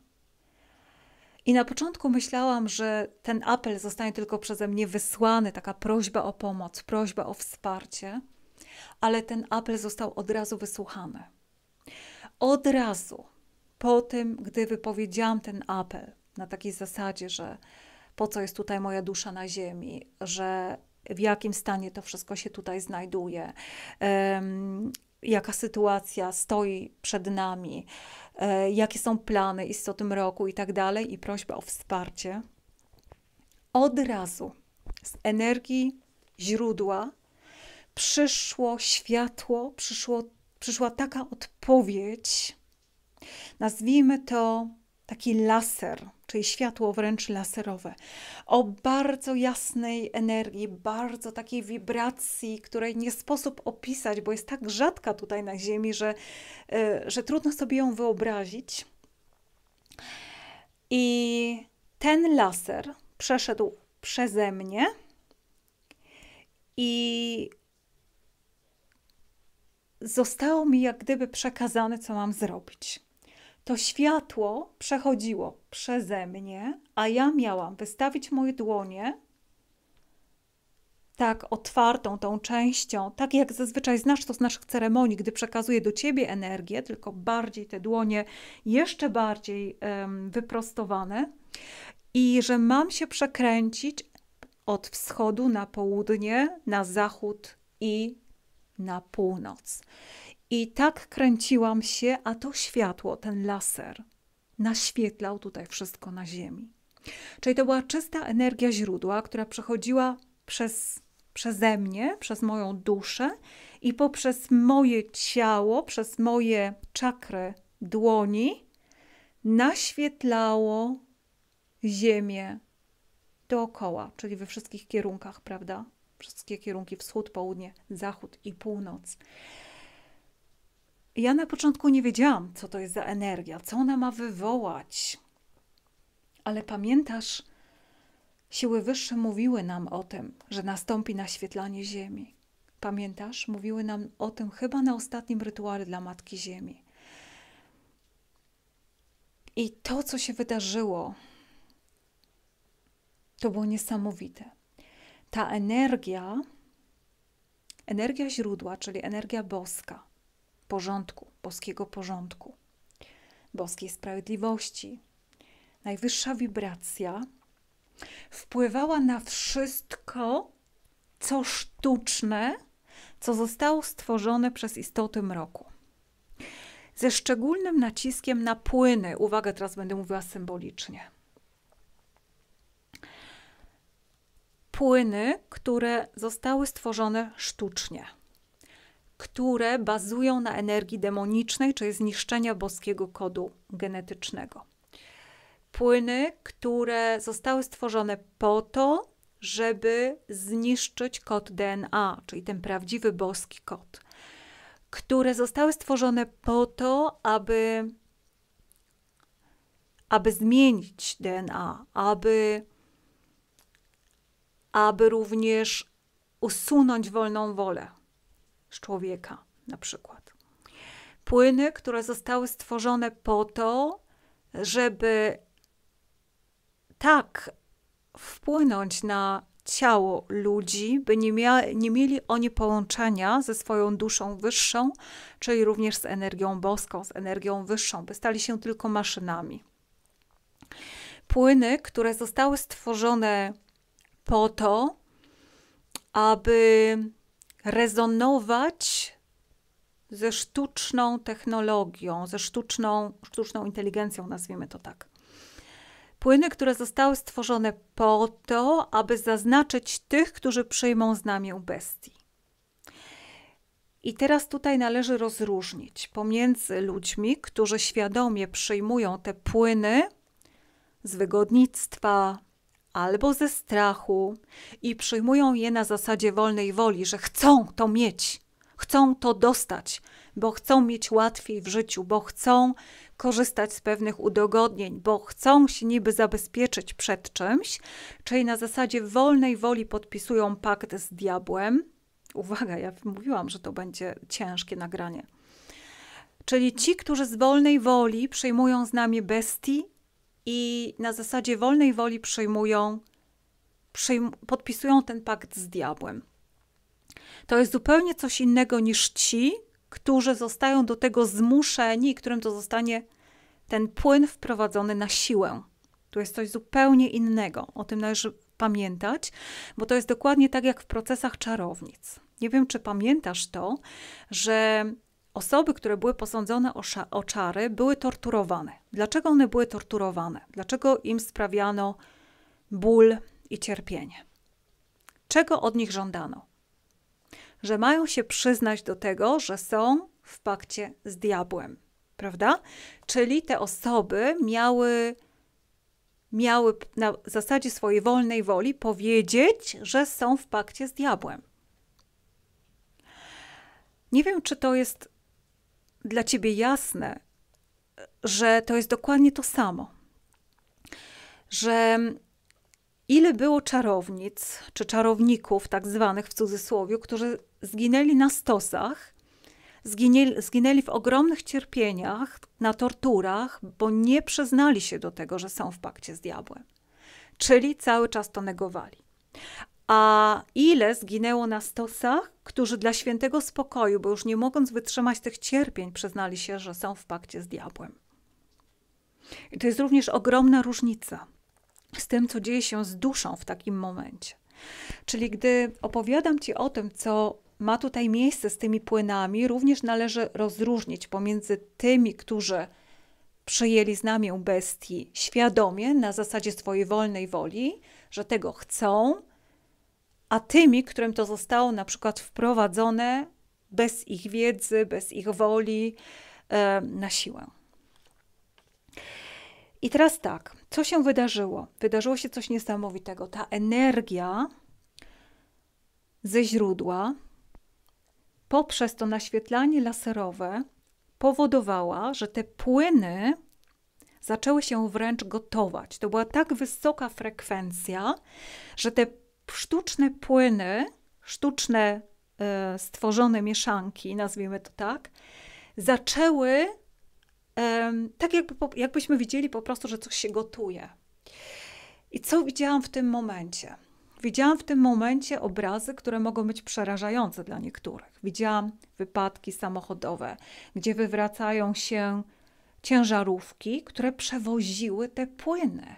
Speaker 1: I na początku myślałam, że ten apel zostanie tylko przeze mnie wysłany, taka prośba o pomoc, prośba o wsparcie, ale ten apel został od razu wysłuchany od razu po tym, gdy wypowiedziałam ten apel na takiej zasadzie, że po co jest tutaj moja dusza na ziemi, że w jakim stanie to wszystko się tutaj znajduje, um, jaka sytuacja stoi przed nami, um, jakie są plany istoty roku i tak dalej, i prośba o wsparcie. Od razu z energii źródła przyszło światło, przyszło przyszła taka odpowiedź, nazwijmy to taki laser, czyli światło wręcz laserowe, o bardzo jasnej energii, bardzo takiej wibracji, której nie sposób opisać, bo jest tak rzadka tutaj na Ziemi, że, e, że trudno sobie ją wyobrazić. I ten laser przeszedł przeze mnie i zostało mi jak gdyby przekazane, co mam zrobić. To światło przechodziło przeze mnie, a ja miałam wystawić moje dłonie tak otwartą tą częścią, tak jak zazwyczaj znasz to z naszych ceremonii, gdy przekazuję do ciebie energię, tylko bardziej te dłonie jeszcze bardziej um, wyprostowane i że mam się przekręcić od wschodu na południe, na zachód i na północ. I tak kręciłam się, a to światło, ten laser, naświetlał tutaj wszystko na Ziemi. Czyli to była czysta energia źródła, która przechodziła przez, przeze mnie, przez moją duszę i poprzez moje ciało, przez moje czakry dłoni naświetlało Ziemię dookoła, czyli we wszystkich kierunkach, prawda? Wszystkie kierunki wschód, południe, zachód i północ. Ja na początku nie wiedziałam, co to jest za energia, co ona ma wywołać. Ale pamiętasz, siły wyższe mówiły nam o tym, że nastąpi naświetlanie Ziemi. Pamiętasz, mówiły nam o tym chyba na ostatnim rytuale dla Matki Ziemi. I to, co się wydarzyło, to było niesamowite ta energia, energia źródła, czyli energia boska, porządku, boskiego porządku, boskiej sprawiedliwości, najwyższa wibracja wpływała na wszystko, co sztuczne, co zostało stworzone przez istoty mroku. Ze szczególnym naciskiem na płyny. Uwaga, teraz będę mówiła symbolicznie płyny, które zostały stworzone sztucznie, które bazują na energii demonicznej, czyli zniszczenia boskiego kodu genetycznego. Płyny, które zostały stworzone po to, żeby zniszczyć kod DNA, czyli ten prawdziwy boski kod, które zostały stworzone po to, aby, aby zmienić DNA, aby aby również usunąć wolną wolę z człowieka, na przykład. Płyny, które zostały stworzone po to, żeby tak wpłynąć na ciało ludzi, by nie, mia- nie mieli oni połączenia ze swoją duszą wyższą, czyli również z energią boską, z energią wyższą, by stali się tylko maszynami. Płyny, które zostały stworzone po to, aby rezonować ze sztuczną technologią, ze sztuczną, sztuczną inteligencją, nazwijmy to tak. Płyny, które zostały stworzone po to, aby zaznaczyć tych, którzy przyjmą znamię bestii. I teraz tutaj należy rozróżnić pomiędzy ludźmi, którzy świadomie przyjmują te płyny z wygodnictwa, albo ze strachu i przyjmują je na zasadzie wolnej woli, że chcą to mieć, chcą to dostać, bo chcą mieć łatwiej w życiu, bo chcą korzystać z pewnych udogodnień, bo chcą się niby zabezpieczyć przed czymś, czyli na zasadzie wolnej woli podpisują pakt z diabłem. Uwaga, ja mówiłam, że to będzie ciężkie nagranie. Czyli ci, którzy z wolnej woli przyjmują z nami bestii i na zasadzie wolnej woli przyjmują, przyjm podpisują ten pakt z diabłem. To jest zupełnie coś innego niż ci, którzy zostają do tego zmuszeni, którym to zostanie ten płyn wprowadzony na siłę. To jest coś zupełnie innego. O tym należy pamiętać, bo to jest dokładnie tak jak w procesach czarownic. Nie wiem, czy pamiętasz to, że Osoby, które były posądzone o, o czary, były torturowane. Dlaczego one były torturowane? Dlaczego im sprawiano ból i cierpienie? Czego od nich żądano? Że mają się przyznać do tego, że są w pakcie z diabłem, prawda? Czyli te osoby miały, miały na zasadzie swojej wolnej woli powiedzieć, że są w pakcie z diabłem. Nie wiem, czy to jest dla ciebie jasne, że to jest dokładnie to samo. Że ile było czarownic, czy czarowników, tak zwanych w cudzysłowie, którzy zginęli na stosach, zginęli, zginęli w ogromnych cierpieniach, na torturach, bo nie przyznali się do tego, że są w pakcie z diabłem. Czyli cały czas to negowali. A ile zginęło na stosach, którzy dla świętego spokoju, bo już nie mogąc wytrzymać tych cierpień, przyznali się, że są w pakcie z diabłem. I to jest również ogromna różnica z tym, co dzieje się z duszą w takim momencie. Czyli gdy opowiadam Ci o tym, co ma tutaj miejsce z tymi płynami, również należy rozróżnić pomiędzy tymi, którzy przyjęli znamię bestii świadomie, na zasadzie swojej wolnej woli, że tego chcą, a tymi, którym to zostało na przykład wprowadzone bez ich wiedzy, bez ich woli, e, na siłę. I teraz tak, co się wydarzyło? Wydarzyło się coś niesamowitego. Ta energia ze źródła poprzez to naświetlanie laserowe powodowała, że te płyny zaczęły się wręcz gotować. To była tak wysoka frekwencja, że te sztuczne płyny, sztuczne e, stworzone mieszanki, nazwijmy to tak, zaczęły e, tak, jakby, jakbyśmy widzieli po prostu, że coś się gotuje. I co widziałam w tym momencie? Widziałam w tym momencie obrazy, które mogą być przerażające dla niektórych. Widziałam wypadki samochodowe, gdzie wywracają się ciężarówki, które przewoziły te płyny.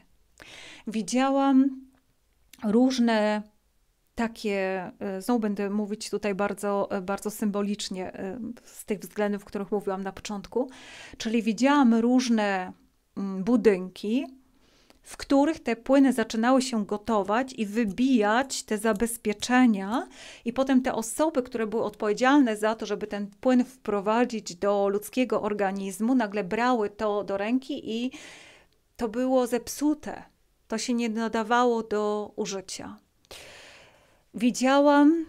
Speaker 1: Widziałam różne takie, e, znowu będę mówić tutaj bardzo, e, bardzo symbolicznie e, z tych względów, o których mówiłam na początku, czyli widziałam różne mm, budynki, w których te płyny zaczynały się gotować i wybijać te zabezpieczenia, i potem te osoby, które były odpowiedzialne za to, żeby ten płyn wprowadzić do ludzkiego organizmu, nagle brały to do ręki i to było zepsute. To się nie nadawało do użycia. Widziałam,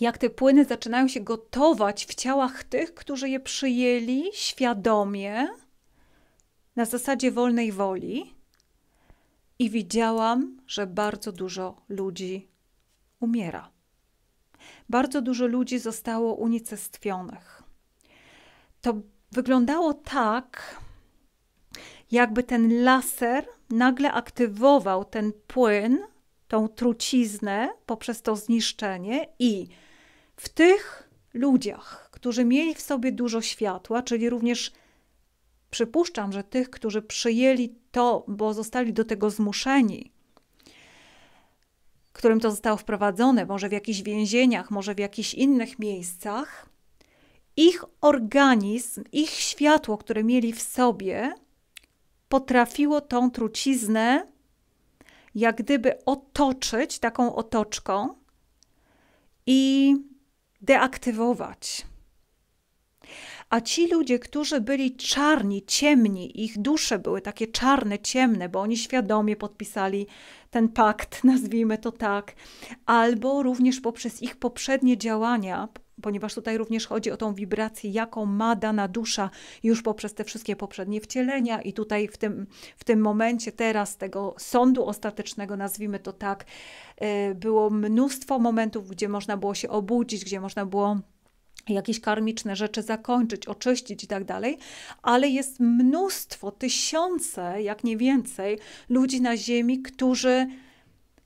Speaker 1: jak te płyny zaczynają się gotować w ciałach tych, którzy je przyjęli świadomie, na zasadzie wolnej woli. I widziałam, że bardzo dużo ludzi umiera. Bardzo dużo ludzi zostało unicestwionych. To wyglądało tak, jakby ten laser nagle aktywował ten płyn, tą truciznę poprzez to zniszczenie i w tych ludziach, którzy mieli w sobie dużo światła, czyli również przypuszczam, że tych, którzy przyjęli to, bo zostali do tego zmuszeni, którym to zostało wprowadzone, może w jakichś więzieniach, może w jakichś innych miejscach, ich organizm, ich światło, które mieli w sobie, potrafiło tą truciznę jak gdyby otoczyć taką otoczką i deaktywować. A ci ludzie, którzy byli czarni, ciemni, ich dusze były takie czarne, ciemne, bo oni świadomie podpisali ten pakt, nazwijmy to tak, albo również poprzez ich poprzednie działania, ponieważ tutaj również chodzi o tą wibrację, jaką ma dana dusza już poprzez te wszystkie poprzednie wcielenia i tutaj w tym, w tym momencie, teraz tego sądu ostatecznego, nazwijmy to tak, y, było mnóstwo momentów, gdzie można było się obudzić, gdzie można było jakieś karmiczne rzeczy zakończyć, oczyścić i tak dalej, ale jest mnóstwo, tysiące, jak nie więcej, ludzi na Ziemi, którzy,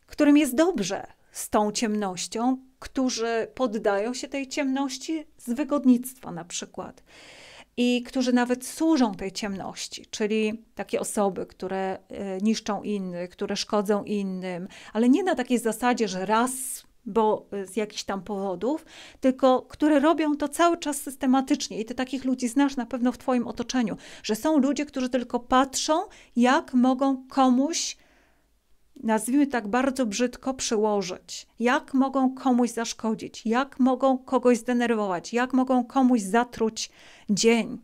Speaker 1: którym jest dobrze z tą ciemnością, którzy poddają się tej ciemności z wygodnictwa na przykład i którzy nawet służą tej ciemności, czyli takie osoby, które e, niszczą innych, które szkodzą innym, ale nie na takiej zasadzie, że raz bo e, z jakichś tam powodów, tylko które robią to cały czas systematycznie. I ty takich ludzi znasz na pewno w twoim otoczeniu, że są ludzie, którzy tylko patrzą, jak mogą komuś nazwijmy tak bardzo brzydko, przyłożyć. Jak mogą komuś zaszkodzić, jak mogą kogoś zdenerwować, jak mogą komuś zatruć dzień.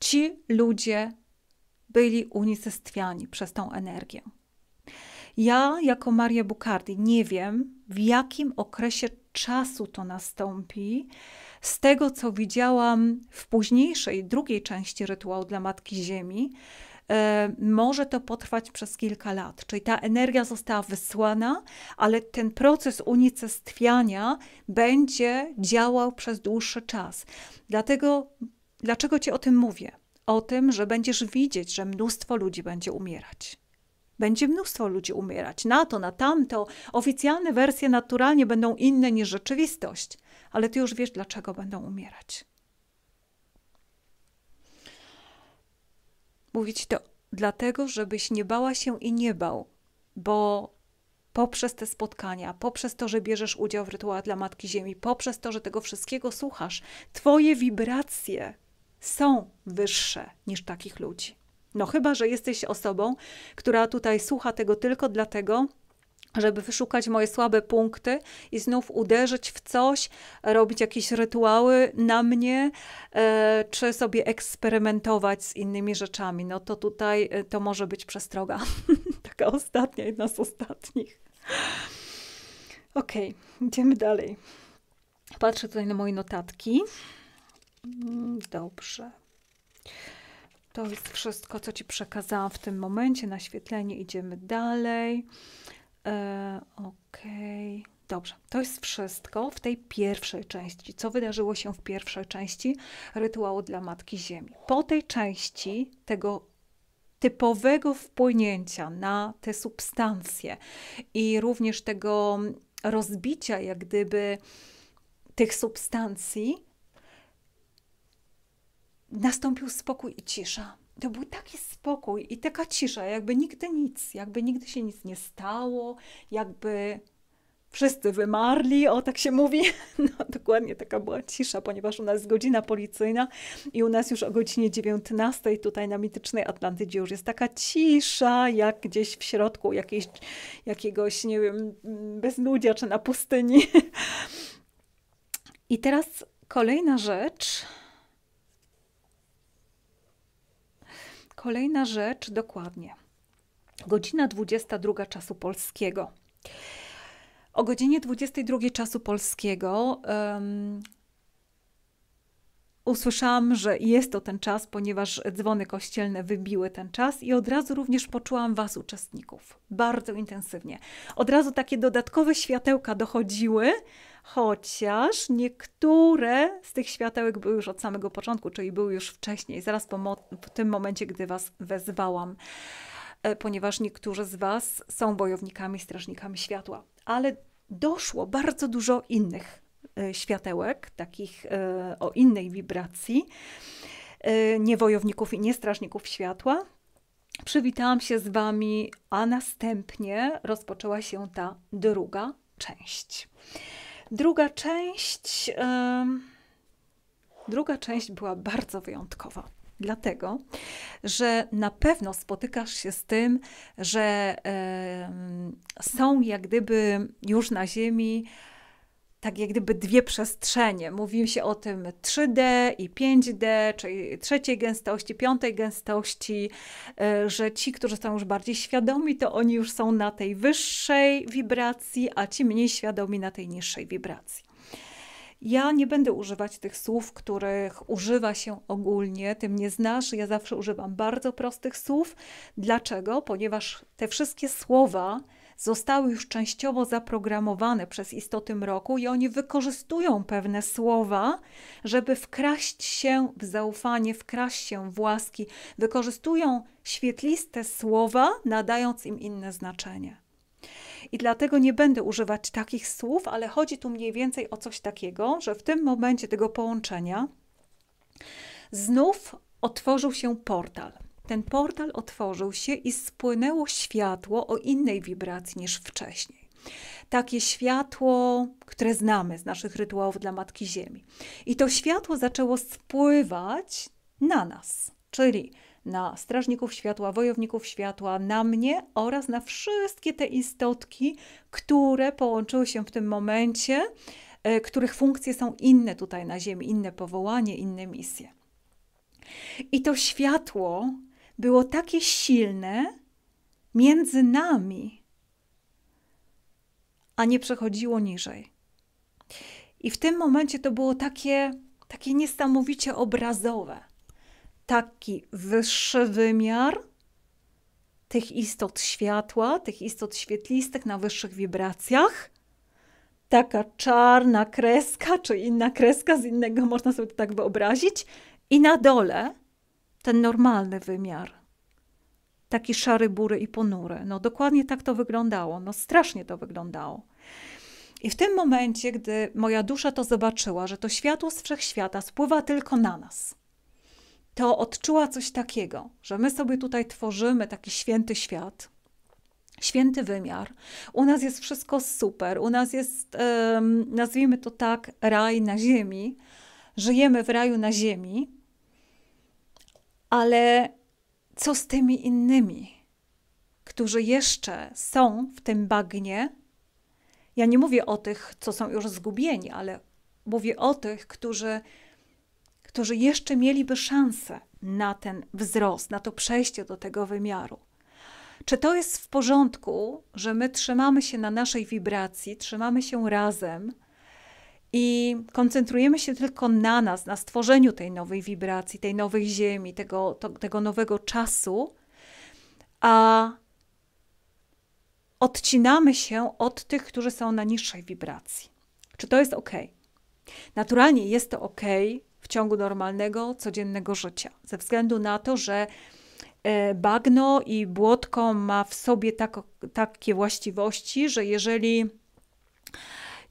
Speaker 1: Ci ludzie byli unicestwiani przez tą energię. Ja, jako Maria Bukardi, nie wiem, w jakim okresie czasu to nastąpi. Z tego, co widziałam w późniejszej, drugiej części rytuału dla Matki Ziemi, E, może to potrwać przez kilka lat. Czyli ta energia została wysłana, ale ten proces unicestwiania będzie działał przez dłuższy czas. Dlatego, dlaczego Ci o tym mówię? O tym, że będziesz widzieć, że mnóstwo ludzi będzie umierać. Będzie mnóstwo ludzi umierać na to, na tamto. Oficjalne wersje naturalnie będą inne niż rzeczywistość, ale ty już wiesz, dlaczego będą umierać. Mówię ci to dlatego, żebyś nie bała się i nie bał, bo poprzez te spotkania, poprzez to, że bierzesz udział w rytuałach dla Matki Ziemi, poprzez to, że tego wszystkiego słuchasz, twoje wibracje są wyższe niż takich ludzi. No chyba, że jesteś osobą, która tutaj słucha tego tylko dlatego, żeby wyszukać moje słabe punkty i znów uderzyć w coś, robić jakieś rytuały na mnie, e, czy sobie eksperymentować z innymi rzeczami. No to tutaj e, to może być przestroga. Taka ostatnia, jedna z ostatnich. Ok, idziemy dalej. Patrzę tutaj na moje notatki. Mm, dobrze. To jest wszystko, co Ci przekazałam w tym momencie. Naświetlenie idziemy dalej. E, okej. Okay. Dobrze, to jest wszystko w tej pierwszej części. Co wydarzyło się w pierwszej części rytuału dla Matki Ziemi? Po tej części tego typowego wpłynięcia na te substancje i również tego rozbicia, jak gdyby, tych substancji, nastąpił spokój i cisza to był taki spokój i taka cisza, jakby nigdy nic, jakby nigdy się nic nie stało, jakby wszyscy wymarli, o tak się mówi. No, dokładnie taka była cisza, ponieważ u nas jest godzina policyjna i u nas już o godzinie 19 tutaj na mitycznej Atlantydzie już jest taka cisza, jak gdzieś w środku jakiejś, jakiegoś, nie wiem, bezludzia czy na pustyni. I teraz kolejna rzecz, Kolejna rzecz, dokładnie. Godzina 22 czasu polskiego. O godzinie 22 czasu polskiego um, usłyszałam, że jest to ten czas, ponieważ dzwony kościelne wybiły ten czas i od razu również poczułam Was, uczestników, bardzo intensywnie. Od razu takie dodatkowe światełka dochodziły chociaż niektóre z tych światełek były już od samego początku, czyli były już wcześniej, zaraz po, w tym momencie, gdy Was wezwałam, e, ponieważ niektórzy z Was są bojownikami, strażnikami światła, ale doszło bardzo dużo innych e, światełek, takich e, o innej wibracji, nie wojowników i nie strażników światła. Przywitałam się z Wami, a następnie rozpoczęła się ta druga część. Druga część, druga część była bardzo wyjątkowa. Dlatego, że na pewno spotykasz się z tym, że są jak gdyby już na Ziemi tak jak gdyby dwie przestrzenie. Mówi się o tym 3D i 5D, czyli trzeciej gęstości, piątej gęstości, e, że ci, którzy są już bardziej świadomi, to oni już są na tej wyższej wibracji, a ci mniej świadomi na tej niższej wibracji. Ja nie będę używać tych słów, których używa się ogólnie, tym nie znasz. Ja zawsze używam bardzo prostych słów. Dlaczego? Ponieważ te wszystkie słowa, zostały już częściowo zaprogramowane przez istoty mroku i oni wykorzystują pewne słowa, żeby wkraść się w zaufanie, wkraść się w łaski. Wykorzystują świetliste słowa, nadając im inne znaczenie. I dlatego nie będę używać takich słów, ale chodzi tu mniej więcej o coś takiego, że w tym momencie tego połączenia znów otworzył się portal ten portal otworzył się i spłynęło światło o innej wibracji niż wcześniej. Takie światło, które znamy z naszych rytuałów dla Matki Ziemi. I to światło zaczęło spływać na nas, czyli na strażników światła, wojowników światła, na mnie oraz na wszystkie te istotki, które połączyły się w tym momencie, e, których funkcje są inne tutaj na Ziemi, inne powołanie, inne misje. I to światło było takie silne między nami, a nie przechodziło niżej. I w tym momencie to było takie, takie niesamowicie obrazowe. Taki wyższy wymiar tych istot światła, tych istot świetlistych na wyższych wibracjach. Taka czarna kreska, czy inna kreska z innego, można sobie to tak wyobrazić. I na dole ten normalny wymiar. Taki szary, bury i ponury. No dokładnie tak to wyglądało. No strasznie to wyglądało. I w tym momencie, gdy moja dusza to zobaczyła, że to światło z wszechświata spływa tylko na nas, to odczuła coś takiego, że my sobie tutaj tworzymy taki święty świat, święty wymiar. U nas jest wszystko super, u nas jest, nazwijmy to tak, raj na ziemi. Żyjemy w raju na ziemi, ale co z tymi innymi, którzy jeszcze są w tym bagnie? Ja nie mówię o tych, co są już zgubieni, ale mówię o tych, którzy, którzy jeszcze mieliby szansę na ten wzrost, na to przejście do tego wymiaru. Czy to jest w porządku, że my trzymamy się na naszej wibracji, trzymamy się razem? i koncentrujemy się tylko na nas, na stworzeniu tej nowej wibracji, tej nowej ziemi, tego, to, tego nowego czasu, a odcinamy się od tych, którzy są na niższej wibracji. Czy to jest ok? Naturalnie jest to ok w ciągu normalnego, codziennego życia, ze względu na to, że e, bagno i błotko ma w sobie tak, takie właściwości, że jeżeli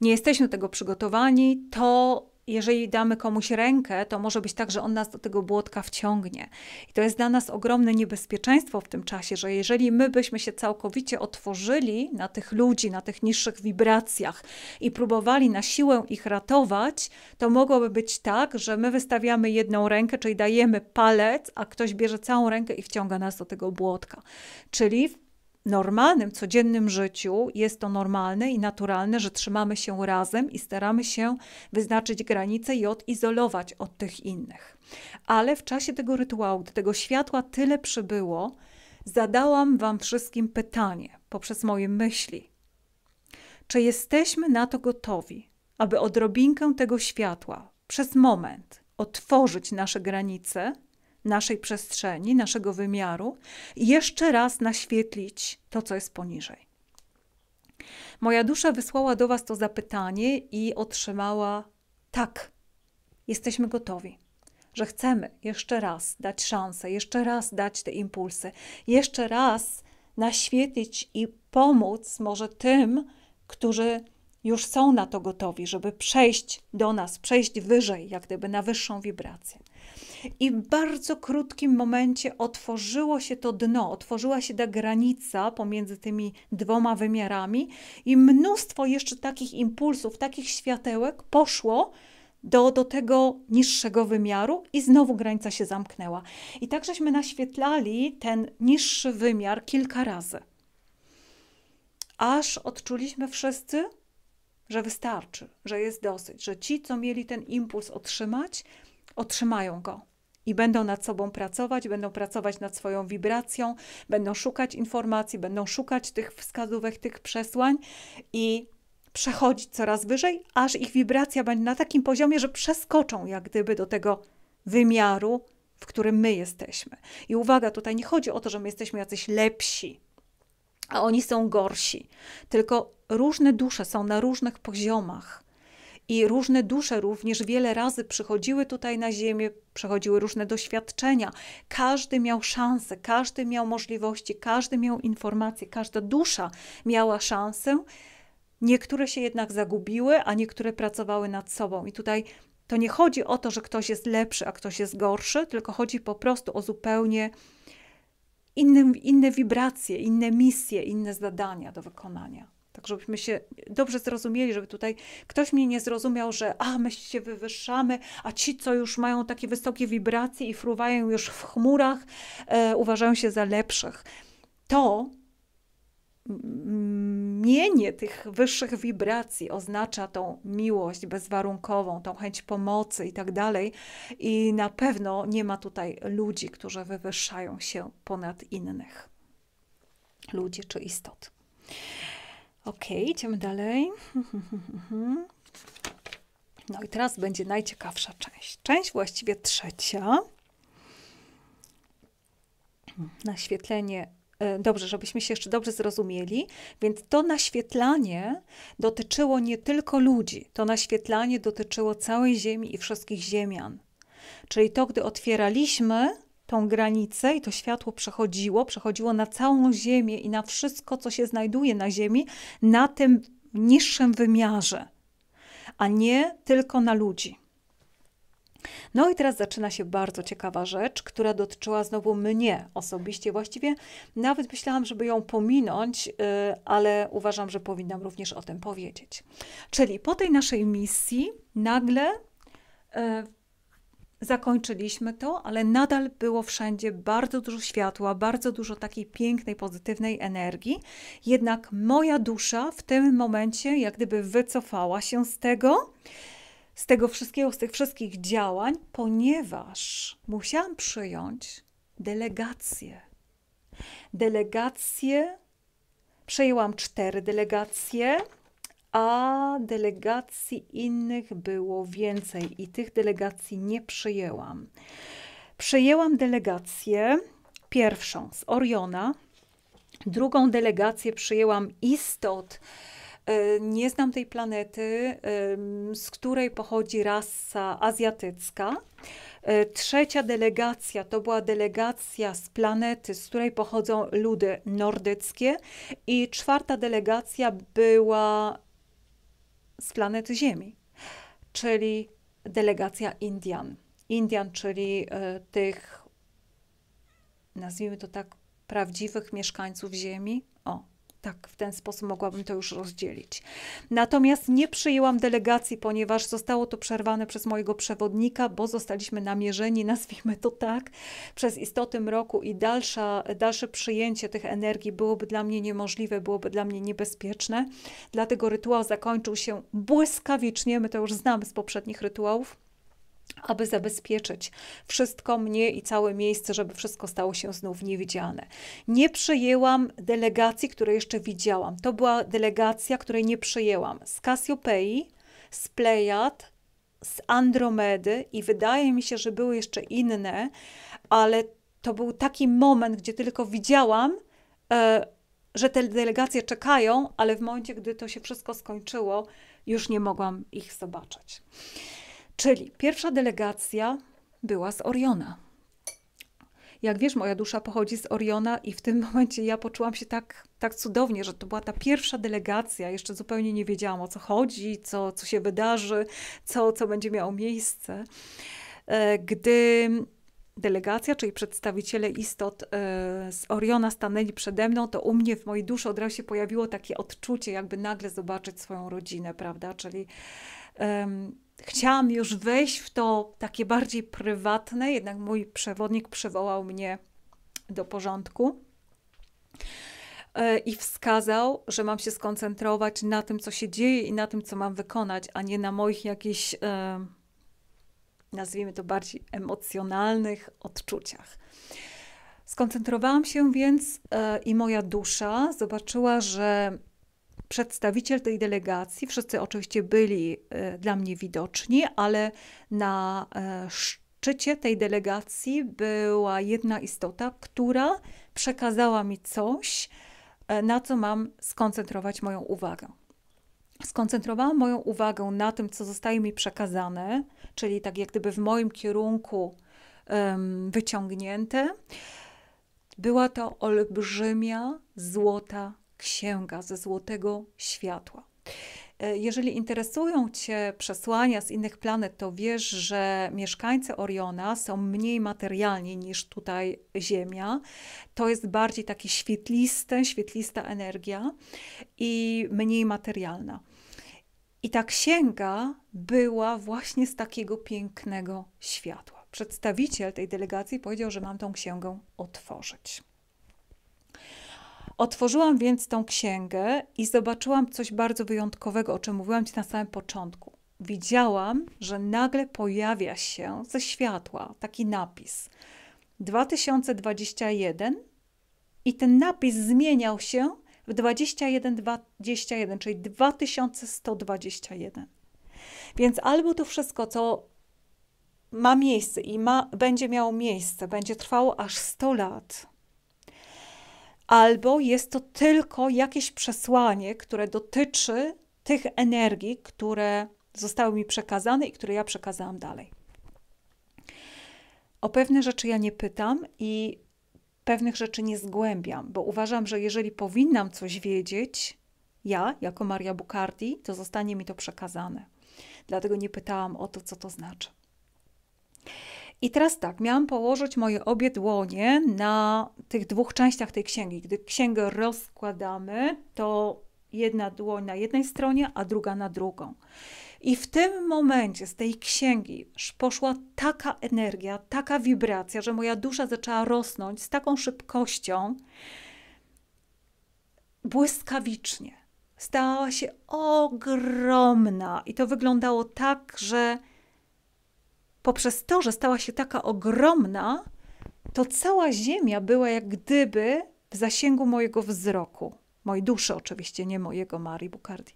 Speaker 1: nie jesteśmy do tego przygotowani, to jeżeli damy komuś rękę, to może być tak, że on nas do tego błotka wciągnie. I to jest dla nas ogromne niebezpieczeństwo w tym czasie, że jeżeli my byśmy się całkowicie otworzyli na tych ludzi, na tych niższych wibracjach i próbowali na siłę ich ratować, to mogłoby być tak, że my wystawiamy jedną rękę, czyli dajemy palec, a ktoś bierze całą rękę i wciąga nas do tego błotka. Czyli normalnym, codziennym życiu jest to normalne i naturalne, że trzymamy się razem i staramy się wyznaczyć granice i odizolować od tych innych. Ale w czasie tego rytuału, do tego światła tyle przybyło, zadałam Wam wszystkim pytanie poprzez moje myśli. Czy jesteśmy na to gotowi, aby odrobinkę tego światła przez moment otworzyć nasze granice? naszej przestrzeni, naszego wymiaru i jeszcze raz naświetlić to, co jest poniżej. Moja dusza wysłała do Was to zapytanie i otrzymała tak, jesteśmy gotowi, że chcemy jeszcze raz dać szansę, jeszcze raz dać te impulsy, jeszcze raz naświetlić i pomóc może tym, którzy już są na to gotowi, żeby przejść do nas, przejść wyżej, jak gdyby na wyższą wibrację i w bardzo krótkim momencie otworzyło się to dno, otworzyła się ta granica pomiędzy tymi dwoma wymiarami i mnóstwo jeszcze takich impulsów, takich światełek poszło do, do tego niższego wymiaru i znowu granica się zamknęła. I tak żeśmy naświetlali ten niższy wymiar kilka razy. Aż odczuliśmy wszyscy, że wystarczy, że jest dosyć, że ci, co mieli ten impuls otrzymać, otrzymają go i będą nad sobą pracować, będą pracować nad swoją wibracją, będą szukać informacji, będą szukać tych wskazówek, tych przesłań i przechodzić coraz wyżej, aż ich wibracja będzie na takim poziomie, że przeskoczą jak gdyby do tego wymiaru, w którym my jesteśmy. I uwaga, tutaj nie chodzi o to, że my jesteśmy jacyś lepsi, a oni są gorsi, tylko różne dusze są na różnych poziomach i różne dusze również wiele razy przychodziły tutaj na ziemię, przechodziły różne doświadczenia. Każdy miał szansę, każdy miał możliwości, każdy miał informacje, każda dusza miała szansę. Niektóre się jednak zagubiły, a niektóre pracowały nad sobą. I tutaj to nie chodzi o to, że ktoś jest lepszy, a ktoś jest gorszy, tylko chodzi po prostu o zupełnie inne, inne wibracje, inne misje, inne zadania do wykonania. Tak, żebyśmy się dobrze zrozumieli, żeby tutaj ktoś mnie nie zrozumiał, że a my się wywyższamy, a ci, co już mają takie wysokie wibracje i fruwają już w chmurach, e, uważają się za lepszych. To mienie tych wyższych wibracji oznacza tą miłość bezwarunkową, tą chęć pomocy i tak dalej. I na pewno nie ma tutaj ludzi, którzy wywyższają się ponad innych ludzi czy istot. Ok, idziemy dalej. No i teraz będzie najciekawsza część. Część właściwie trzecia. Naświetlenie. E, dobrze, żebyśmy się jeszcze dobrze zrozumieli. Więc to naświetlanie dotyczyło nie tylko ludzi. To naświetlanie dotyczyło całej Ziemi i wszystkich ziemian. Czyli to, gdy otwieraliśmy tą granicę i to światło przechodziło, przechodziło na całą Ziemię i na wszystko, co się znajduje na Ziemi, na tym niższym wymiarze, a nie tylko na ludzi. No i teraz zaczyna się bardzo ciekawa rzecz, która dotyczyła znowu mnie osobiście. Właściwie nawet myślałam, żeby ją pominąć, y, ale uważam, że powinnam również o tym powiedzieć. Czyli po tej naszej misji nagle y, Zakończyliśmy to, ale nadal było wszędzie bardzo dużo światła, bardzo dużo takiej pięknej, pozytywnej energii. Jednak moja dusza w tym momencie jak gdyby wycofała się z tego, z tego wszystkiego, z tych wszystkich działań, ponieważ musiałam przyjąć delegację. Delegację przejęłam cztery delegacje a delegacji innych było więcej i tych delegacji nie przyjęłam. Przyjęłam delegację pierwszą z Oriona, drugą delegację przyjęłam istot. Y, nie znam tej planety, y, z której pochodzi rasa azjatycka. Y, trzecia delegacja to była delegacja z planety, z której pochodzą ludy nordyckie, i czwarta delegacja była z planety Ziemi, czyli delegacja Indian. Indian, czyli e, tych, nazwijmy to tak, prawdziwych mieszkańców Ziemi, tak, w ten sposób mogłabym to już rozdzielić. Natomiast nie przyjęłam delegacji, ponieważ zostało to przerwane przez mojego przewodnika, bo zostaliśmy namierzeni, nazwijmy to tak, przez istoty mroku i dalsza, dalsze przyjęcie tych energii byłoby dla mnie niemożliwe, byłoby dla mnie niebezpieczne. Dlatego rytuał zakończył się błyskawicznie, my to już znamy z poprzednich rytuałów aby zabezpieczyć wszystko mnie i całe miejsce, żeby wszystko stało się znów niewidzialne. Nie przejęłam delegacji, które jeszcze widziałam. To była delegacja, której nie przejęłam Z Kasiopei, z Plejad, z Andromedy i wydaje mi się, że były jeszcze inne, ale to był taki moment, gdzie tylko widziałam, e, że te delegacje czekają, ale w momencie, gdy to się wszystko skończyło, już nie mogłam ich zobaczyć. Czyli pierwsza delegacja była z Oriona. Jak wiesz, moja dusza pochodzi z Oriona i w tym momencie ja poczułam się tak, tak cudownie, że to była ta pierwsza delegacja. Jeszcze zupełnie nie wiedziałam o co chodzi, co, co się wydarzy, co, co będzie miało miejsce. E, gdy delegacja, czyli przedstawiciele istot e, z Oriona stanęli przede mną, to u mnie w mojej duszy od razu się pojawiło takie odczucie, jakby nagle zobaczyć swoją rodzinę, prawda? Czyli chciałam już wejść w to takie bardziej prywatne, jednak mój przewodnik przywołał mnie do porządku e, i wskazał, że mam się skoncentrować na tym, co się dzieje i na tym, co mam wykonać, a nie na moich jakichś, e, nazwijmy to bardziej emocjonalnych odczuciach. Skoncentrowałam się więc e, i moja dusza zobaczyła, że przedstawiciel tej delegacji, wszyscy oczywiście byli e, dla mnie widoczni, ale na e, szczycie tej delegacji była jedna istota, która przekazała mi coś, e, na co mam skoncentrować moją uwagę. Skoncentrowałam moją uwagę na tym, co zostaje mi przekazane, czyli tak jak gdyby w moim kierunku um, wyciągnięte. Była to olbrzymia, złota Księga ze Złotego Światła. E, jeżeli interesują Cię przesłania z innych planet, to wiesz, że mieszkańcy Oriona są mniej materialni niż tutaj Ziemia. To jest bardziej taki świetliste, świetlista energia i mniej materialna. I ta księga była właśnie z takiego pięknego światła. Przedstawiciel tej delegacji powiedział, że mam tą księgę otworzyć. Otworzyłam więc tą księgę i zobaczyłam coś bardzo wyjątkowego, o czym mówiłam Ci na samym początku. Widziałam, że nagle pojawia się ze światła taki napis 2021 i ten napis zmieniał się w 2121, czyli 2121. Więc albo to wszystko, co ma miejsce i ma, będzie miało miejsce, będzie trwało aż 100 lat, albo jest to tylko jakieś przesłanie, które dotyczy tych energii, które zostały mi przekazane i które ja przekazałam dalej. O pewne rzeczy ja nie pytam i pewnych rzeczy nie zgłębiam, bo uważam, że jeżeli powinnam coś wiedzieć, ja, jako Maria Bukardi, to zostanie mi to przekazane. Dlatego nie pytałam o to, co to znaczy. I teraz tak, miałam położyć moje obie dłonie na tych dwóch częściach tej księgi. Gdy księgę rozkładamy, to jedna dłoń na jednej stronie, a druga na drugą. I w tym momencie z tej księgi poszła taka energia, taka wibracja, że moja dusza zaczęła rosnąć z taką szybkością, błyskawicznie. Stała się ogromna i to wyglądało tak, że poprzez to, że stała się taka ogromna, to cała Ziemia była jak gdyby w zasięgu mojego wzroku, mojej duszy oczywiście, nie mojego Marii Bukardi.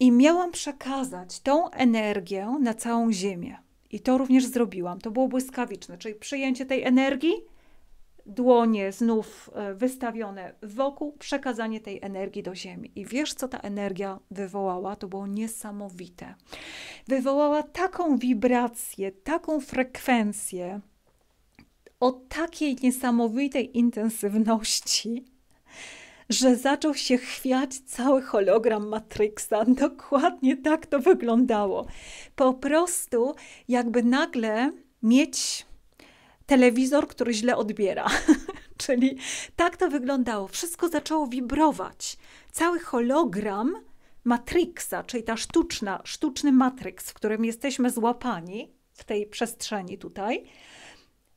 Speaker 1: I miałam przekazać tą energię na całą Ziemię. I to również zrobiłam. To było błyskawiczne, czyli przyjęcie tej energii dłonie znów e, wystawione wokół, przekazanie tej energii do ziemi. I wiesz, co ta energia wywołała? To było niesamowite. Wywołała taką wibrację, taką frekwencję o takiej niesamowitej intensywności, że zaczął się chwiać cały hologram Matrixa. Dokładnie tak to wyglądało. Po prostu jakby nagle mieć telewizor, który źle odbiera. Czyli tak to wyglądało. Wszystko zaczęło wibrować. Cały hologram Matrixa, czyli ta sztuczna, sztuczny Matrix, w którym jesteśmy złapani w tej przestrzeni tutaj,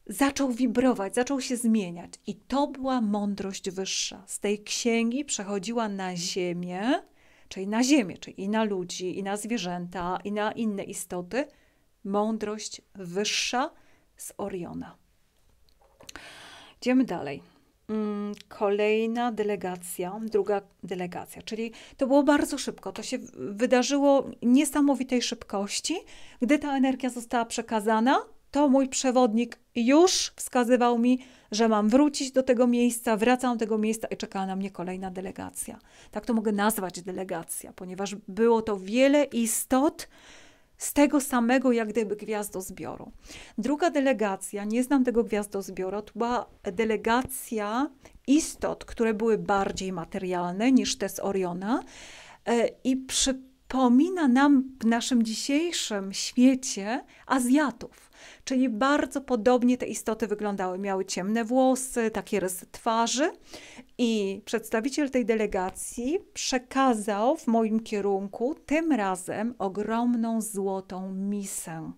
Speaker 1: zaczął wibrować, zaczął się zmieniać. I to była mądrość wyższa. Z tej księgi przechodziła na ziemię, czyli na ziemię, czyli i na ludzi, i na zwierzęta, i na inne istoty. Mądrość wyższa, z Oriona. Idziemy dalej. Mm, kolejna delegacja, druga delegacja, czyli to było bardzo szybko. To się wydarzyło niesamowitej szybkości. Gdy ta energia została przekazana, to mój przewodnik już wskazywał mi, że mam wrócić do tego miejsca, wracam do tego miejsca i czekała na mnie kolejna delegacja. Tak to mogę nazwać delegacja, ponieważ było to wiele istot, z tego samego jak gdyby gwiazdozbioru. Druga delegacja, nie znam tego gwiazdozbioru, to była delegacja istot, które były bardziej materialne niż te z Oriona e, i przypomina nam w naszym dzisiejszym świecie Azjatów czyli bardzo podobnie te istoty wyglądały. Miały ciemne włosy, takie rysy twarzy i przedstawiciel tej delegacji przekazał w moim kierunku tym razem ogromną złotą misę.